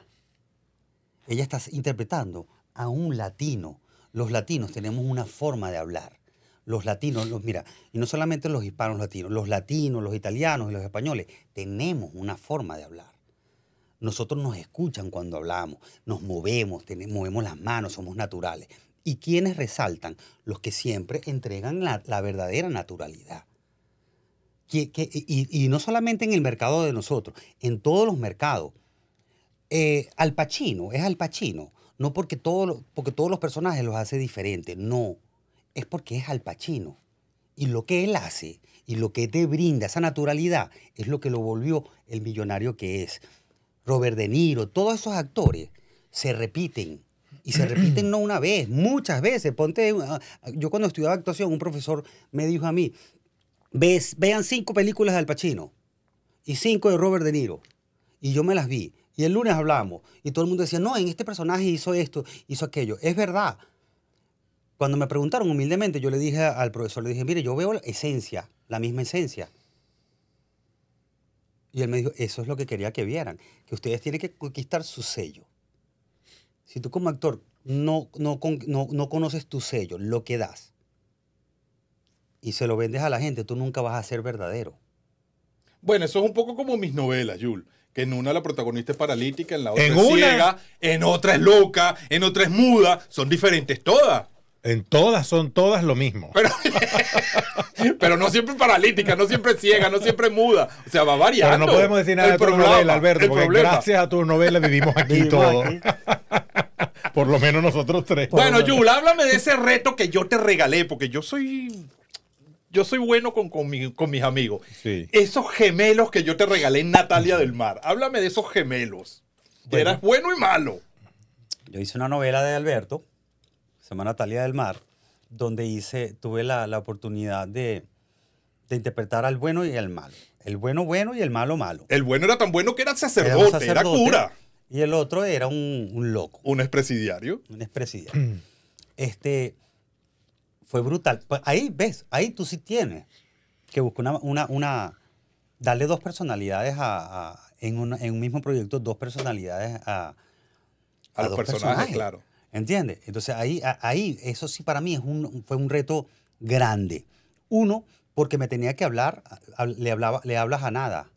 Ella está interpretando a un latino. Los latinos tenemos una forma de hablar. Los latinos, los, mira, y no solamente los hispanos latinos, los latinos, los italianos y los españoles, tenemos una forma de hablar. Nosotros nos escuchan cuando hablamos, nos movemos, tenemos, movemos las manos, somos naturales. ¿Y quienes resaltan? Los que siempre entregan la, verdadera naturalidad. y, no solamente en el mercado de nosotros, en todos los mercados. Eh, Al Pacino, es Al Pacino. No porque, porque todos los personajes los hace diferentes, no. Es porque es Al Pacino. Y lo que él hace y lo que te brinda esa naturalidad es lo que lo volvió el millonario que es. Robert De Niro, todos esos actores se repiten. Y se repiten no una vez, muchas veces. Ponte, ah, yo cuando estudiaba actuación, un profesor me dijo a mí, vean cinco películas de Al Pacino y cinco de Robert De Niro. Y yo me las vi. Y el lunes hablamos y todo el mundo decía, no, en este personaje hizo esto, hizo aquello. Es verdad. Cuando me preguntaron humildemente, yo le dije al profesor, le dije, mire, yo veo la esencia, la misma esencia. Y él me dijo, eso es lo que quería que vieran, que ustedes tienen que conquistar su sello. Si tú como actor no, no, conoces tu sello, lo que das, y se lo vendes a la gente, tú nunca vas a ser verdadero. Bueno, eso es un poco como mis novelas, Jules que en una la protagonista es paralítica, en la otra es ciega, en otra es loca, en otra es muda, son diferentes todas. En todas son todas lo mismo. Pero, no siempre paralítica, no siempre ciega, no siempre muda. O sea, va variando. Pero no podemos decir nada de tu novela, Alberto, porque gracias a tu novela vivimos aquí todos. Por lo menos nosotros tres. Bueno, Yul, háblame de ese reto que yo te regalé, porque yo soy yo soy bueno con, mis amigos. Sí. Esos gemelos que yo te regalé en Natalia del Mar, háblame de esos gemelos. Eras bueno y malo. Yo hice una novela de Alberto, se llama Natalia del Mar, donde hice, tuve la, oportunidad de, interpretar al bueno y al malo. El bueno bueno y el malo malo. El bueno era tan bueno que era sacerdote, era, cura. Y el otro era un, un loco. Un expresidiario. Un expresidiario. este, fue brutal. Pues ahí ves, ahí tú sí tienes que buscar una, una, darle dos personalidades a, en, en, un mismo proyecto, dos personalidades a, dos personajes, claro. ¿Entiendes? Entonces ahí, ahí, eso sí para mí es un, fue un reto grande. Uno, porque me tenía que hablar, le, hablaba, le hablas a nada.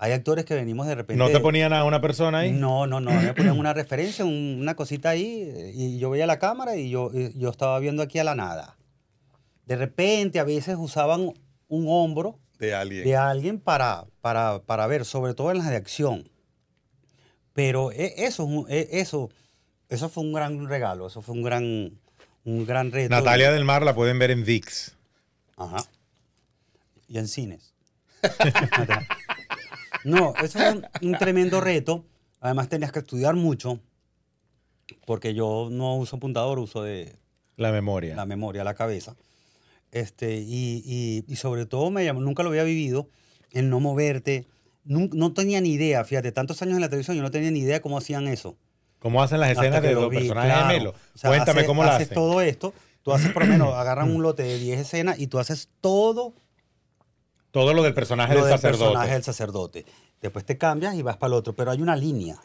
Hay actores que venimos de repente. ¿No te ponían a una persona ahí? No, no, no. Me ponían una referencia, una cosita ahí. Y yo veía la cámara y yo, yo estaba viendo aquí a la nada. De repente, a veces usaban un hombro. De alguien. De alguien para, para, para ver, sobre todo en las de acción. Pero e, eso, e, eso, eso fue un gran regalo. Eso fue un gran, un gran reto. Natalia del Mar la pueden ver en VIX. Ajá. Y en cines. No, eso es un, tremendo reto. Además tenías que estudiar mucho, porque yo no uso apuntador, uso de... La memoria. La memoria, la cabeza. Este, y, y, sobre todo, me nunca lo había vivido, el no moverte. No, tenía ni idea, fíjate, tantos años en la televisión yo no tenía ni idea cómo hacían eso. ¿Cómo hacen las escenas de los personajes Cuéntame cómo lo haces. Haces todo esto, tú haces por lo menos, agarran un lote de 10 escenas y tú haces todo todo lo del personaje del, sacerdote. Después te cambias y vas para el otro, pero hay una línea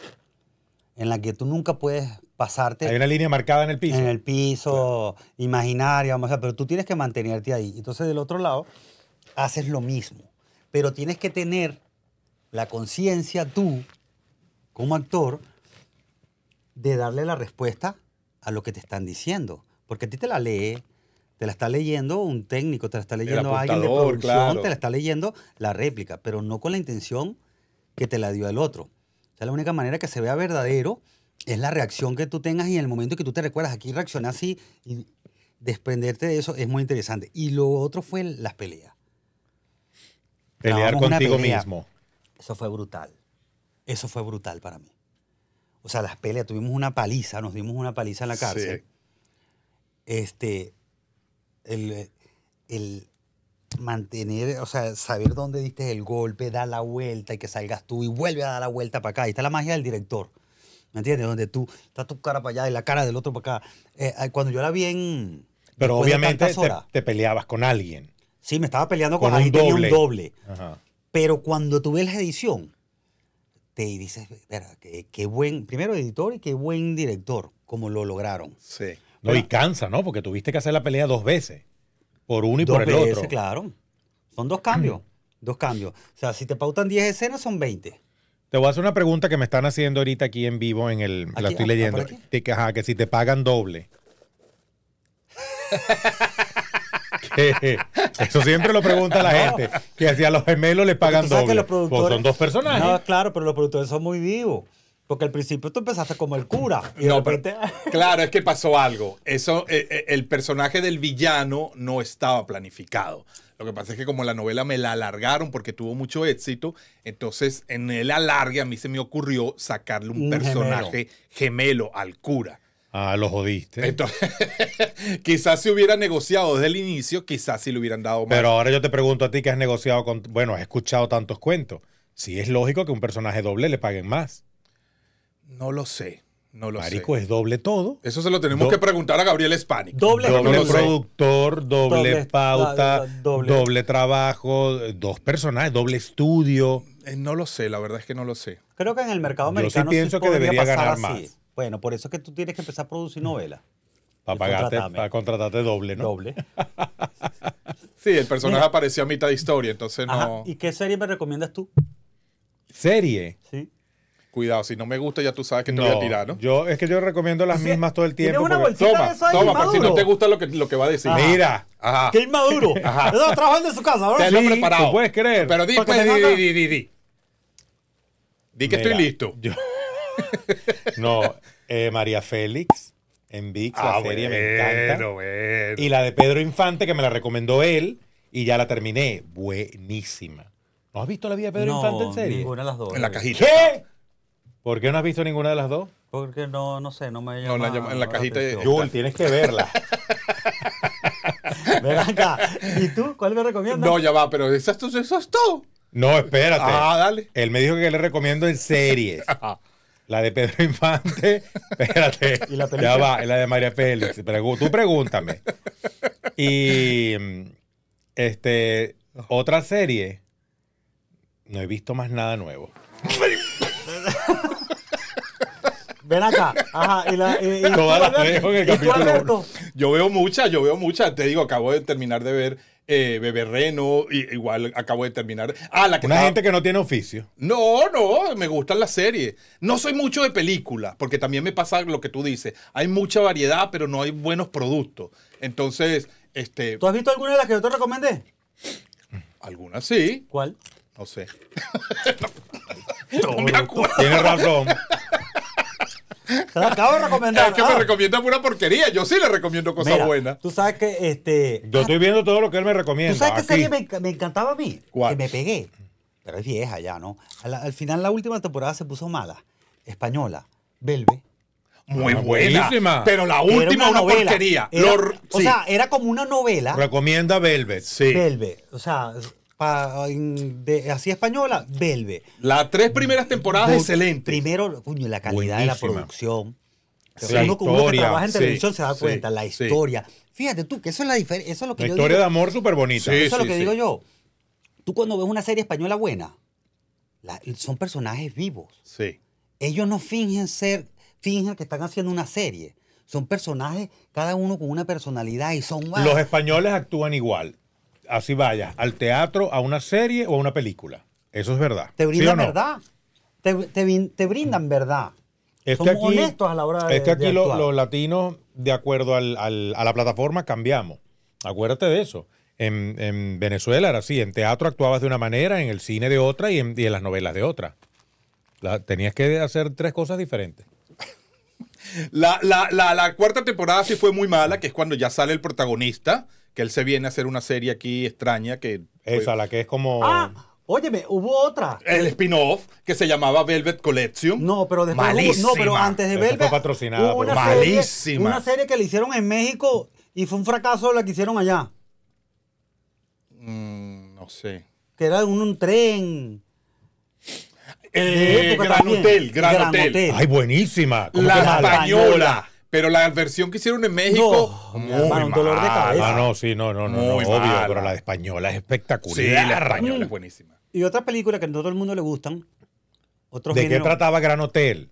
en la que tú nunca puedes pasarte. Hay una línea marcada en el piso. En el piso, imaginaria, vamos a pero tú tienes que mantenerte ahí. Entonces, del otro lado, haces lo mismo. Pero tienes que tener la conciencia tú, como actor, de darle la respuesta a lo que te están diciendo. Porque a ti te la lee te la está leyendo un técnico, te la está leyendo alguien de producción, te la está leyendo la réplica, pero no con la intención que te la dio el otro. O sea, la única manera que se vea verdadero es la reacción que tú tengas y en el momento que tú te recuerdas, aquí reaccioné así y desprenderte de eso es muy interesante. Y lo otro fue las peleas. Pelear contigo mismo. Eso fue brutal. Eso fue brutal para mí. O sea, las peleas, tuvimos una paliza, nos dimos una paliza en la cárcel. Este, eh, el, mantener, o sea, saber dónde diste el golpe, da la vuelta y que salgas tú y vuelve a dar la vuelta para acá. Ahí está la magia del director. ¿Me entiendes? Donde tú estás tu cara para allá y la cara del otro para acá. Eh, eh, cuando yo era bien. Pero obviamente te, peleabas con alguien. Sí, me estaba peleando con, alguien. un doble. Pero cuando tuve la edición, te dices, qué, qué buen, primero editor y qué buen director, como lo lograron. Sí. No, y cansa, ¿no? Porque tuviste que hacer la pelea dos veces. Por uno y por el otro. claro. Son dos cambios. dos cambios. O sea, si te pautan 10 escenas, son 20. Te voy a hacer una pregunta que me están haciendo ahorita aquí en vivo en el. la estoy ah, leyendo. Que, ajá, que si te pagan doble. eso siempre lo pregunta la gente. Que si a los gemelos les pagan doble. Los pues son dos personajes. No, claro, pero los productores son muy vivos. Que al principio tú empezaste como el cura. Y claro, es que pasó algo. Eso, eh, eh, el personaje del villano no estaba planificado. Lo que pasa es que como la novela me la alargaron porque tuvo mucho éxito, entonces en el alargue a mí se me ocurrió sacarle un, personaje gemelo. al cura. Ah, lo jodiste. quizás si hubiera negociado desde el inicio, quizás si le hubieran dado más. Pero ahora yo te pregunto a ti que has negociado con, bueno, has escuchado tantos cuentos. Si es lógico que un personaje doble le paguen más. No lo sé. No lo Marico es doble todo. Eso se lo tenemos que preguntar a Gabriel Spanik. Doble, doble productor, doble, pauta, doble. trabajo, dos personajes, doble estudio. Eh, no lo sé, la verdad es que no lo sé. Creo que en el mercado americano sí pienso que ganar así. más. Bueno, por eso es que tú tienes que empezar a producir mm. novelas. Para, pagarte, para contratarte doble, ¿no? Doble. sí, el personaje apareció a mitad de historia, entonces no. ¿Y qué serie me recomiendas tú? ¿Serie? Sí. Cuidado, si no me gusta, ya tú sabes que te no, voy a tirar, ¿no? Yo, es que yo recomiendo las mismas todo el tiempo. Una porque... toma, de eso toma, por si no te gusta lo que, lo que va a decir. Mira. Ajá. Qué inmaduro. Ajá. trabajando en su casa, ¿verdad? Sí, preparado. puedes creer. Pero di, pues, di, di, di, di, di. que estoy listo. no, eh, María Félix en VIX, la ah, serie me encanta. Y la de Pedro Infante, que me la recomendó él, y ya la terminé. Buenísima. ¿No has visto la vida de Pedro Infante en serie? Ninguna de las dos. En la cajita. ¿Qué? ¿Por qué no has visto ninguna de las dos? Porque no, no sé, no me llama. No, la llama en la cajita. Jul, tienes que verla. Ven acá. ¿Y tú? ¿Cuál me recomiendas? No, ya va, pero eso es, eso todo. No, espérate. Ah, dale. Él me dijo que le recomiendo en series. Ah. La de Pedro Infante, espérate. ¿Y la ya va, la de María Félix. Tú pregúntame. Y este, otra serie. No he visto más nada nuevo. Ven acá. Ajá. Y la, Yo veo muchas, yo veo muchas. Te digo, acabo de terminar de ver eh, igual acabo de terminar. Ah, la que Una gente que no tiene oficio. No, no, me gustan las series. No soy mucho de películas, porque también me pasa lo que tú dices. Hay mucha variedad, pero no hay buenos productos. Entonces, este. ¿Tú has visto alguna de las que yo te recomendé? Algunas sí. ¿Cuál? No sé. Tienes razón. Se la acabo de recomendar. Es que me recomienda pura porquería. Yo sí le recomiendo cosas buenas. Tú sabes que este. Yo estoy viendo todo lo que él me recomienda. ¿Tú sabes qué serie me, encantaba a mí? ¿Cuál? Que me pegué. Pero es vieja ya, ¿no? Al, final, la última temporada se puso mala. Española. Belve. Muy ah, buena. Pero la última, una, porquería. o sea, era como una novela. Recomienda Velvet, sí. Velvet. O sea así española, Belve. Las tres primeras temporadas excelente excelentes. Primero, la calidad de la producción. uno, historia, trabaja en televisión se da cuenta, la historia. Fíjate tú, que eso es la diferencia. la historia de amor súper bonita. eso es lo que digo yo. Tú cuando ves una serie española buena, son personajes vivos. Sí. Ellos no fingen ser, fingen que están haciendo una serie. Son personajes, cada uno con una personalidad y son... Los españoles actúan igual así vaya, al teatro, a una serie o a una película. Eso es verdad. Te brindan verdad. Te, brindan verdad. Es Somos honestos a la hora de. Es que aquí los latinos, de acuerdo a la plataforma, cambiamos. Acuérdate de eso. En, Venezuela era así: en teatro actuabas de una manera, en el cine de otra y en, las novelas de otra. tenías que hacer tres cosas diferentes. La, la, cuarta temporada sí fue muy mala, que es cuando ya sale el protagonista que él se viene a hacer una serie aquí extraña que... Esa, la que es como... ¡Ah! Óyeme, hubo otra. El spin-off que se llamaba Velvet Collection. No, pero después no, pero antes de Velvet. Fue patrocinada. Una malísima. Serie, una serie que le hicieron en México y fue un fracaso la que hicieron allá. Mm, no sé. Que era un, tren. Eh, gran hotel, Gran Hotel. Ay, buenísima. La española. Pero la versión que hicieron en México. No, muy un dolor de cabeza. No, no, sí, no, no, no, no obvio, pero la de española es espectacular. Sí, la española es buenísima. Y otra película que no todo el mundo le gustan. Otro ¿De qué trataba Gran Hotel?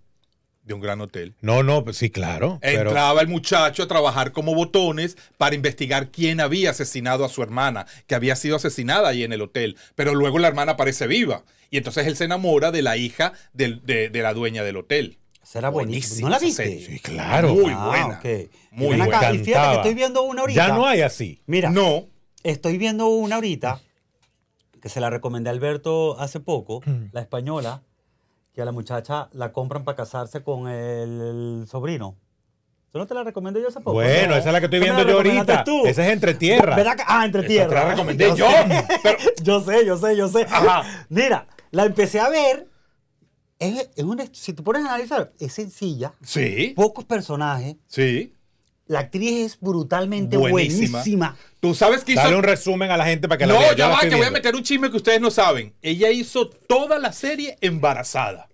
de un gran hotel. No, no, pues, sí, claro. Entraba el muchacho a trabajar como botones para investigar quién había asesinado a su hermana, que había sido asesinada ahí en el hotel. Pero luego la hermana aparece viva. Y entonces él se enamora de la hija de la dueña del hotel. Será buenísimo ¿No la viste? Sí, claro. Ah, Muy buena. Muy buena. fíjate que estoy viendo una ahorita. Ya no hay así. Mira. No. Estoy viendo una ahorita que se la recomendé a Alberto hace poco, mm. la española, que a la muchacha la compran para casarse con el sobrino. ¿solo no te la recomiendo yo hace poco. Bueno, esa es la que estoy viendo yo ahorita. Tú? Esa es Entre Tierra. Ah, Entre Tierra. Te la recomendé yo. Yo. Pero... yo sé, yo sé, yo sé. Mira, la empecé a ver una, si te pones a analizar, es sencilla. Sí. Pocos personajes. Sí. La actriz es brutalmente buenísima. Tú sabes que hizo. Dale un resumen a la gente para que no, la vea. No, ya, va, que voy a meter un chisme que ustedes no saben. Ella hizo toda la serie embarazada.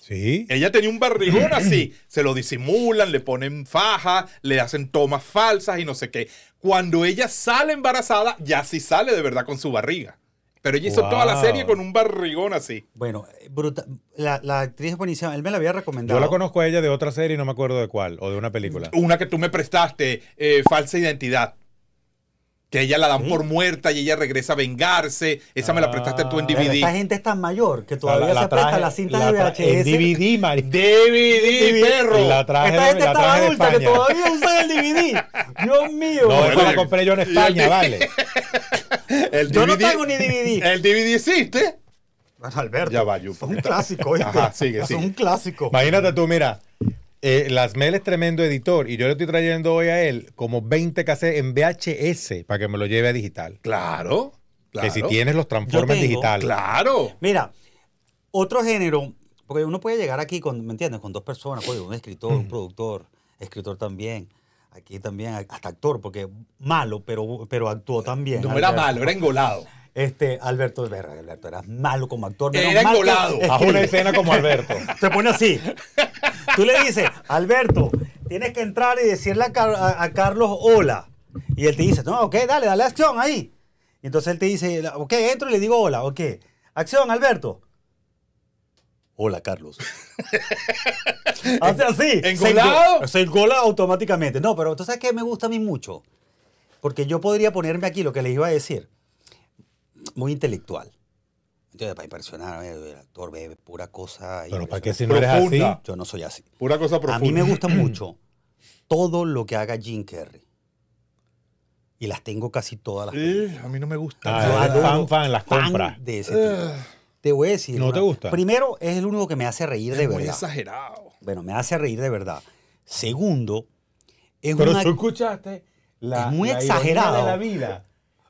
Sí. Ella tenía un barrigón así. Se lo disimulan, le ponen faja, le hacen tomas falsas y no sé qué. Cuando ella sale embarazada, ya sí sale de verdad con su barriga. Pero ella hizo toda la serie con un barrigón así. Bueno, eh, la, actriz es Él me la había recomendado. Yo la conozco a ella de otra serie y no me acuerdo de cuál, o de una película. Una que tú me prestaste, eh, Falsa Identidad. Que ella la dan por muerta y ella regresa a vengarse. Esa me la prestaste tú en DVD. Ah. esta gente está mayor que todavía se presta la cinta de VHS. DVD, María. DVD, perro. La esta gente está adulta que todavía usa el DVD. Dios mío. No, la compré yo en España, vale. Yo no tengo ni DVD. El DVD existe. Bueno, Alberto. Ya va, Es un clásico, Ajá, sigue, Es un clásico. Imagínate tú, mira. Eh, las Mel es tremendo editor y yo le estoy trayendo hoy a él como 20 cassettes en VHS para que me lo lleve a digital. Claro. claro. Que si tienes los transformes digitales Claro. Mira, otro género, porque uno puede llegar aquí con, ¿me entiendes? Con dos personas, pues, un escritor, un mm. productor, escritor también. Aquí también, hasta actor, porque malo, pero, pero actuó también. No era malo, era engolado. Este, Alberto, Alberto, era malo como actor. era engolado. Haz una escena como Alberto. Se pone así. Tú le dices, Alberto, tienes que entrar y decirle a, Carlos hola. Y él te dice, no, ok, dale, dale acción ahí. entonces él te dice, ok, entro y le digo hola, ok. Acción, Alberto. Hola, Carlos. Hace así. ¿Engolado? Se engola automáticamente. No, pero ¿tú sabes qué me gusta a mí mucho? Porque yo podría ponerme aquí lo que les iba a decir. Muy intelectual. Entonces, para impresionar, el actor ve pura cosa. Pero ¿para qué si no eres así? Yo no soy así. Pura cosa profunda. A mí me gusta mucho todo lo que haga Jim Carrey. Y las tengo casi todas las. a mí no me gusta. Ah, fan, fan, las compras. De ese tipo. Ah. Te voy ¿No te gusta? Primero, es el único que me hace reír de muy verdad. exagerado. Bueno, me hace reír de verdad. Segundo, es es muy exagerado. vida.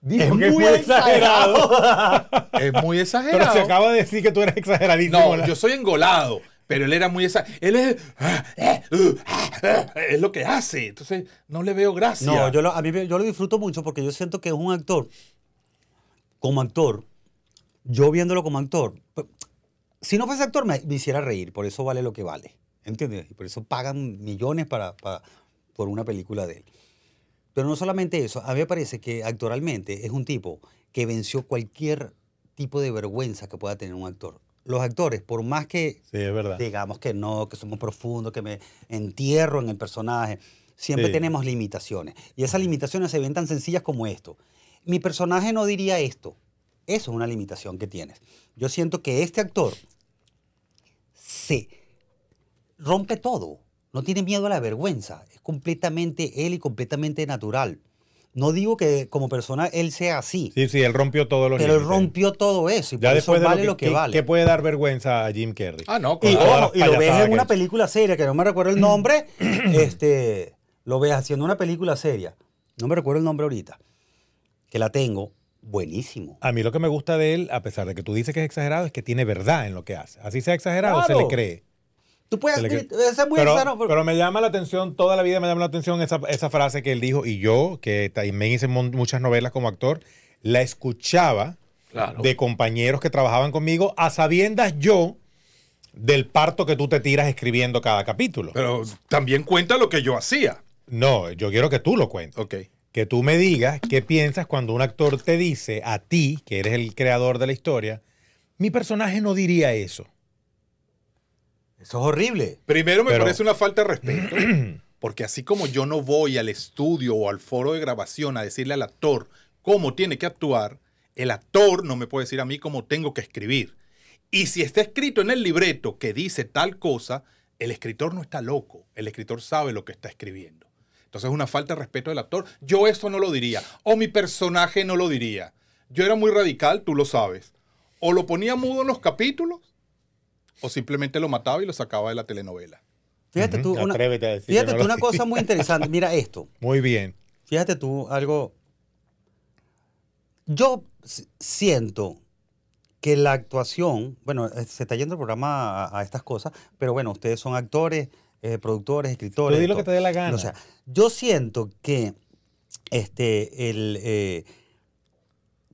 es, muy exagerado. es muy exagerado. Pero se acaba de decir que tú eres exageradísimo. No, yo soy engolado. Pero él era muy exagerado Él es. Es lo que hace. Entonces, no le veo gracia. No, yo lo, a mí, yo lo disfruto mucho porque yo siento que es un actor. Como actor, yo viéndolo como actor, pues, si no fuese actor me, hiciera reír, por eso vale lo que vale, ¿entiendes? por eso pagan millones para, por una película de él. Pero no solamente eso, a mí me parece que actualmente es un tipo que venció cualquier tipo de vergüenza que pueda tener un actor. Los actores, por más que verdad. digamos que no, que somos profundos, que me entierro en el personaje, siempre tenemos limitaciones. Y esas limitaciones se ven tan sencillas como esto. Mi personaje no diría esto, eso es una limitación que tienes. Yo siento que este actor se rompe todo. No tiene miedo a la vergüenza. Es completamente él y completamente natural. No digo que como persona él sea así. Sí, sí, él rompió todos los Pero él rompió todo eso y ya por eso vale lo que, vale. ¿Qué puede dar vergüenza a Jim Carrey? Ah, no, claro. y lo ves en una película seria, que no me recuerdo el nombre, este, lo ves haciendo una película seria. No me recuerdo el nombre ahorita, que la tengo, buenísimo. A mí lo que me gusta de él, a pesar de que tú dices que es exagerado, es que tiene verdad en lo que hace. Así sea exagerado, o se le cree. Tú puedes escribir. muy pero, exagerado. Pero... me llama la atención, toda la vida me llama la atención esa, frase que él dijo y yo, que me hice muchas novelas como actor, la escuchaba de compañeros que trabajaban conmigo a sabiendas yo del parto que tú te tiras escribiendo cada capítulo. Pero también cuenta lo que yo hacía. No, yo quiero que tú lo cuentes. Ok que tú me digas qué piensas cuando un actor te dice a ti, que eres el creador de la historia, mi personaje no diría eso. Eso es horrible. Primero me parece una falta de respeto, porque así como yo no voy al estudio o al foro de grabación a decirle al actor cómo tiene que actuar, el actor no me puede decir a mí cómo tengo que escribir. Y si está escrito en el libreto que dice tal cosa, el escritor no está loco, el escritor sabe lo que está escribiendo. Entonces es una falta de respeto del actor. Yo eso no lo diría. O mi personaje no lo diría. Yo era muy radical, tú lo sabes. O lo ponía mudo en los capítulos, o simplemente lo mataba y lo sacaba de la telenovela. Fíjate tú, una, cosa muy interesante. Mira esto. Muy bien. Fíjate tú algo. Yo siento que la actuación, bueno, eh, se está yendo el programa a estas cosas, pero bueno, ustedes son actores, eh, productores, escritores. Yo di lo que te dé la gana. O sea, yo siento que este, el, eh,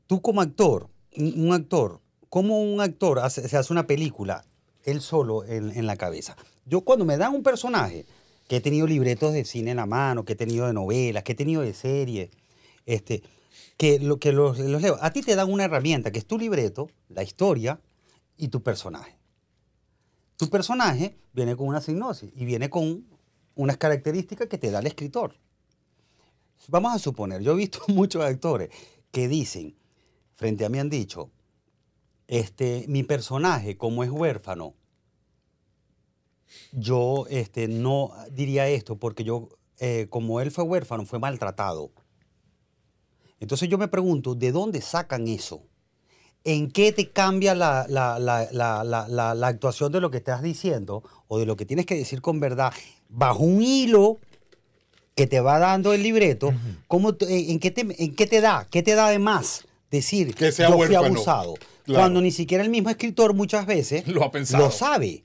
tú como actor, un actor, como un actor se hace una película él solo en, la cabeza? Yo cuando me dan un personaje, que he tenido libretos de cine en la mano, que he tenido de novelas, que he tenido de series, este, que, lo, que los, los leo, a ti te dan una herramienta, que es tu libreto, la historia y tu personaje tu personaje viene con una sinopsis y viene con unas características que te da el escritor. Vamos a suponer, yo he visto muchos actores que dicen, frente a mí han dicho, este, mi personaje como es huérfano, yo este, no diría esto porque yo, eh, como él fue huérfano, fue maltratado. Entonces yo me pregunto, ¿de dónde sacan eso? ¿en qué te cambia la, actuación de lo que estás diciendo o de lo que tienes que decir con verdad bajo un hilo que te va dando el libreto? Eh, en, qué te, ¿En qué te da? ¿Qué te da de más? Decir que se yo abusado. Cuando ni siquiera el mismo escritor muchas veces lo, lo sabe.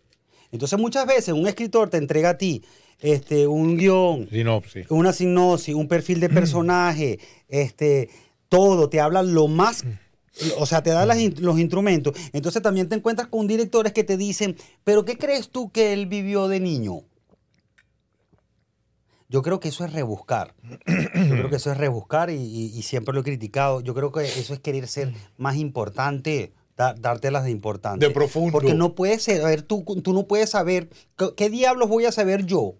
Entonces muchas veces un escritor te entrega a ti este, un guión, sinopsis. una sinopsis, un perfil de mm. personaje, este, todo, te habla lo más mm o sea, te da los instrumentos. Entonces también te encuentras con directores que te dicen, pero ¿qué crees tú que él vivió de niño? Yo creo que eso es rebuscar. Yo creo que eso es rebuscar y, siempre lo he criticado. Yo creo que eso es querer ser más importante dártelas de importante. De profundo. Porque no puedes saber, tú, tú no puedes saber, ¿qué, diablos voy a saber yo?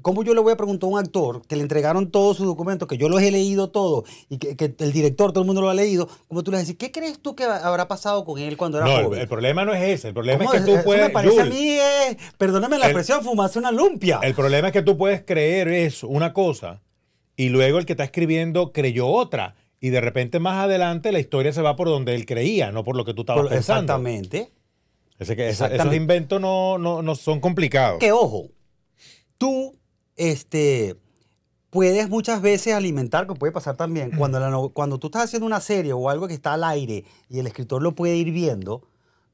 ¿Cómo yo le voy a preguntar a un actor que le entregaron todos sus documentos, que yo los he leído todos y que, el director, todo el mundo lo ha leído? ¿Cómo tú le vas a qué crees tú que habrá pasado con él cuando era joven? El, problema no es ese. El problema es que tú eso puedes. Me parece a mí, es, eh, perdóname la expresión, fumarse una lumpia. El problema es que tú puedes creer eso, una cosa y luego el que está escribiendo creyó otra. Y de repente más adelante la historia se va por donde él creía, no por lo que tú estabas pensando. Exactamente. Ese que, Esos inventos no, no, no son complicados. Que ojo, tú este, puedes muchas veces alimentar, que puede pasar también, cuando, cuando tú estás haciendo una serie o algo que está al aire y el escritor lo puede ir viendo,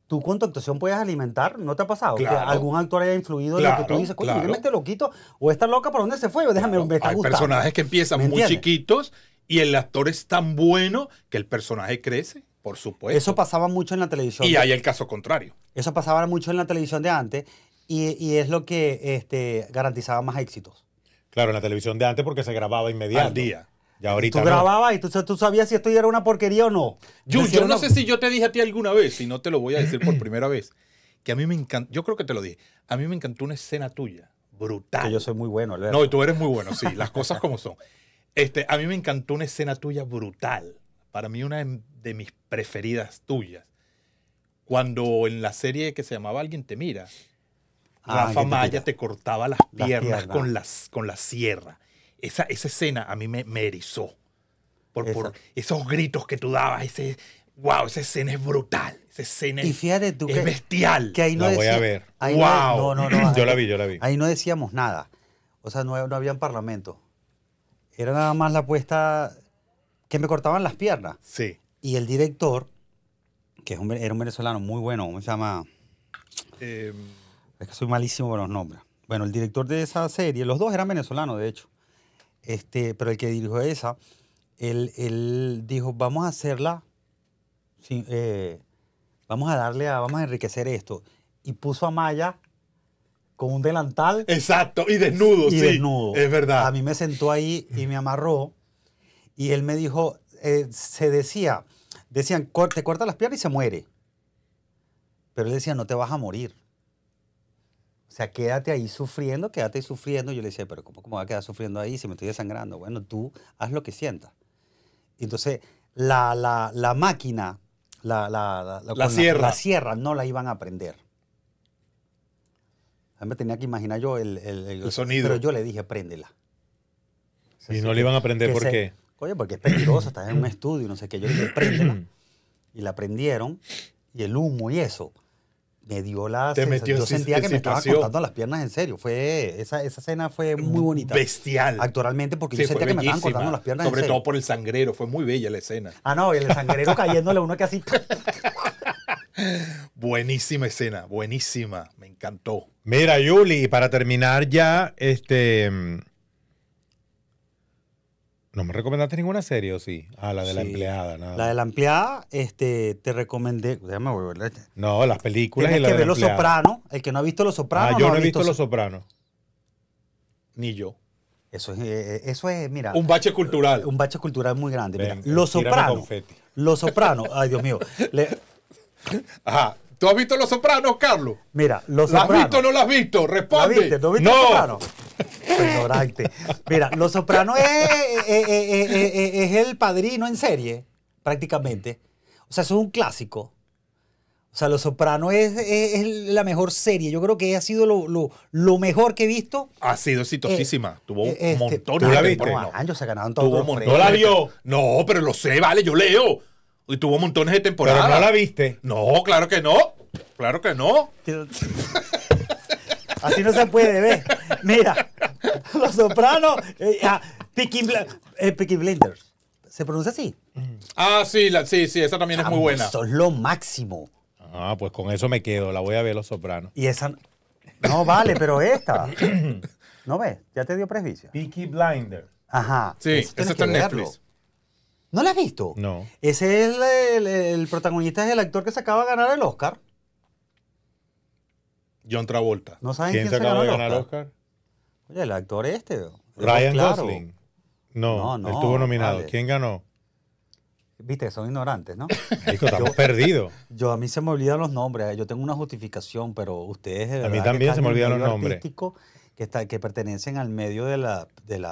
tú con tu actuación puedes alimentar, ¿no te ha pasado? Que algún actor haya influido en lo que tú dices, coño, loquito o está loca, ¿Por dónde se fue? Déjame, un Hay personajes que empiezan muy chiquitos y el actor es tan bueno que el personaje crece. Por supuesto. Eso pasaba mucho en la televisión. Y hay el caso contrario. Eso pasaba mucho en la televisión de antes y, es lo que este, garantizaba más éxitos. Claro, en la televisión de antes porque se grababa inmediato. Al día. Ya ahorita. Tú grababas y tú, tú, sabías si esto era una porquería o no. Yo, no, sé si yo te dije a ti alguna vez, si no te lo voy a decir por primera vez, que a mí me encantó, yo creo que te lo dije, a mí me encantó una escena tuya, brutal. Que yo soy muy bueno, No, y tú eres muy bueno, sí, las cosas como son. Este, a mí me encantó una escena tuya brutal, para mí una de mis preferidas tuyas. Cuando en la serie que se llamaba Alguien te mira, Ah, Rafa Maya te, cortaba las piernas, Con, las, con la sierra. Esa, esa escena a mí me, me erizó. Por, por, esos gritos que tú dabas, ese, wow, esa escena es brutal. Esa escena y fíjate es bestial. Que ahí no la voy a ver. wow. No, yo la vi, yo la vi. Ahí no decíamos nada. O sea, no, no un parlamento. Era nada más la apuesta que me cortaban las piernas. Sí. Y el director, que es era un venezolano muy bueno, se llama? Em, es que soy malísimo con los nombres. Bueno, el director de esa serie, los dos eran venezolanos, de hecho. Este, pero el que dirigió esa, él, dijo, vamos a hacerla, eh, vamos a darle vamos a enriquecer esto. Y puso a Maya con un delantal. Exacto, y desnudo, y desnudo. Es verdad. A mí me sentó ahí y me amarró. Y él me dijo, eh, se decía, decían, te corta las piernas y se muere. Pero él decía, no te vas a morir. O sea, quédate ahí sufriendo, quédate ahí sufriendo. Yo le decía, pero ¿cómo, cómo va a quedar sufriendo ahí si me estoy desangrando? Bueno, tú haz lo que sientas. Entonces, la, máquina, la, sierra. sierra no la iban a aprender. A mí me tenía que imaginar yo el, el, sonido. Pero yo le dije, préndela. y no le iban a aprender por qué. Oye, porque es peligroso, estás en un estudio, no sé qué. Yo le dije, préndela. Y la prendieron, y el humo y eso me dio la Te yo sentía que me estaba cortando las piernas en serio fue esa, esa escena fue muy bonita bestial actualmente porque yo sentía que me estaban cortando las piernas sobre en serio. todo por el sangrero fue muy bella la escena ah no y el sangrero cayéndole a uno que así buenísima escena buenísima me encantó mira Yuli para terminar ya este no me recomendaste ninguna serie, ¿o sí? Ah, la de la empleada, nada. La de la empleada, este, te recomendé. Déjame volver. Este. No, las películas. y la que de Los Sopranos. El que no ha visto Los Sopranos. Ah, yo no, he visto, Los Sopranos. Ni yo. Eso es, eh, eso es, mira. Un bache cultural. Un bache cultural muy grande. mira, Los Sopranos. Los Sopranos. Ay, Dios mío. Ajá. ¿Tú has visto Los Sopranos, Carlos? Mira, Los Sopranos. ¿Las has visto o no las has visto? Responde. ¿Tú no. Los Sopranos? Pues, Mira, Los Sopranos es, eh, eh, eh, es, el padrino en serie, prácticamente. O sea, es un clásico. O sea, Los Sopranos es, la mejor serie. Yo creo que ha sido lo, lo, lo mejor que he visto. Ha sido exitosísima. Tuvo un este, montón de temporadas. No. Años se Tuvo un montón. No la vio. No, pero lo sé, vale, yo leo. Y tuvo montones de temporadas. Pero no la viste. No, claro que no. Claro que no. Así no se puede ver. Mira, Los Sopranos, eh, ah, eh, Peaky, Blinders. ¿Se pronuncia así? Mm. Ah, sí, sí, sí, esa también es muy buena. Eso es lo máximo. Ah, pues con eso me quedo, la voy a ver Los Sopranos. Y esa. No vale, pero esta. ¿No ves? Ya te dio prejuicio. Peaky Blinders. Ajá. Sí, esa está en Netflix. ¿No la has visto? No. Ese es el, protagonista, es el actor que se acaba de ganar el Oscar. John Travolta. ¿No saben quién, se, acaba de ganar el Oscar? Oye, el actor este. Ryan Gosling. No, no, estuvo nominado. ¿Quién ganó? Viste, son ignorantes, ¿no? Hijo, estamos perdidos. Yo a mí se me olvidan los nombres. Eh. Yo tengo una justificación, pero ustedes. a mí también se me olvidan los nombres que, pertenecen al medio de la,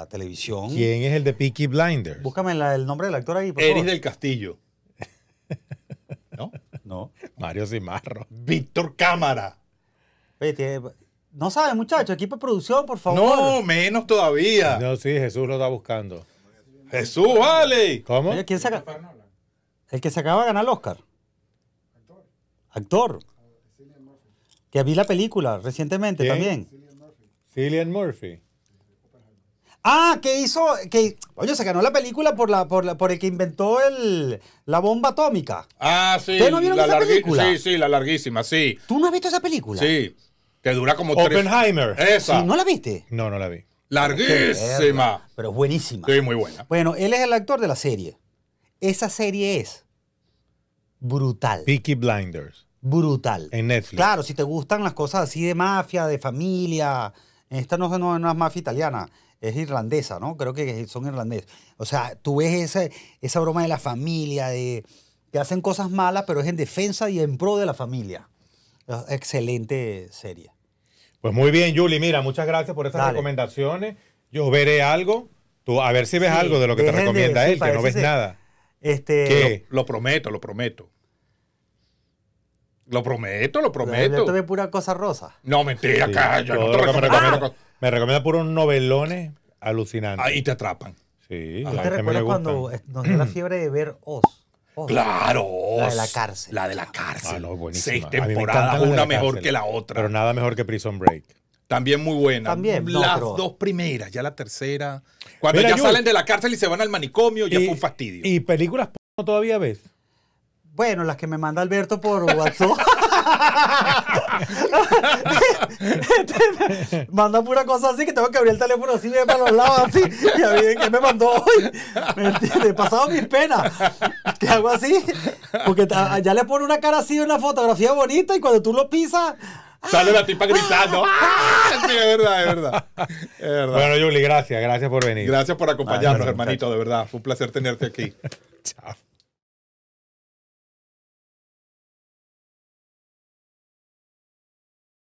televisión. ¿Quién es el de Peaky Blinders? Búscame el nombre del actor ahí. Por favor. del Castillo. ¿No? No. Mario Cimarro. Víctor Cámara. no sabe, muchachos, equipo de producción, por favor. No, menos todavía. No, sí, Jesús lo está buscando. Jesús, vale. ¿Cómo? El que se acaba de ganar el Oscar. Actor. Actor. Que vi la película recientemente también. Cillian Murphy. Ah, que hizo, que, oye, se ganó la película por la, por por el que inventó la bomba atómica. Ah, sí. la esa Sí, sí, la larguísima, sí. ¿Tú no has visto esa película? Sí, que dura como Oppenheimer. Oppenheimer. ¿No la viste? No, no la vi. Larguísima. Pero buenísima. Sí, muy buena. Bueno, él es el actor de la serie. Esa serie es brutal. Peaky Blinders. Brutal. En Netflix. Claro, si te gustan las cosas así de mafia, de familia, esta no, es una mafia italiana, es irlandesa, ¿no? Creo que son irlandeses. O sea, tú ves esa, esa broma de la familia, de que hacen cosas malas, pero es en defensa y en pro de la familia. Excelente serie. Pues muy bien, Julie. Mira, muchas gracias por esas recomendaciones. Yo veré algo. Tú, a ver si ves algo de lo que te recomienda él, que no ves nada. Este, lo, prometo, lo prometo. Lo prometo, lo prometo. Yo tomé pura cosa rosa. No, mentira, recomiendo, me, recomienda, ah. me novelones alucinantes. Ahí te atrapan. Sí. ¿Te, recuerdas cuando nos da la fiebre de ver Oz? claro. La de la cárcel. La de la cárcel. Ah, Seis temporadas, una mejor que la otra. Pero nada mejor que Prison Break. También muy buena. También. Las dos primeras, ya la tercera. Cuando ya salen de la cárcel y se van al manicomio, ya fue un fastidio. ¿Y películas todavía ves? Bueno, las que me manda Alberto por WhatsApp. manda pura cosa así que tengo que abrir el teléfono así, ver para los lados así. Y a ver qué me mandó hoy. ¿Me entiendes? Pasado mis penas. Que hago así. Porque ya le pone una cara así, una fotografía bonita y cuando tú lo pisas. ¡ah! Sale la tipa gritando. ¡Ah! ¡Ah! Sí, es verdad, es verdad. Bueno, Juli, gracias, gracias por venir. Gracias por acompañarnos, hermanito, de verdad. Fue un placer tenerte aquí. Chao.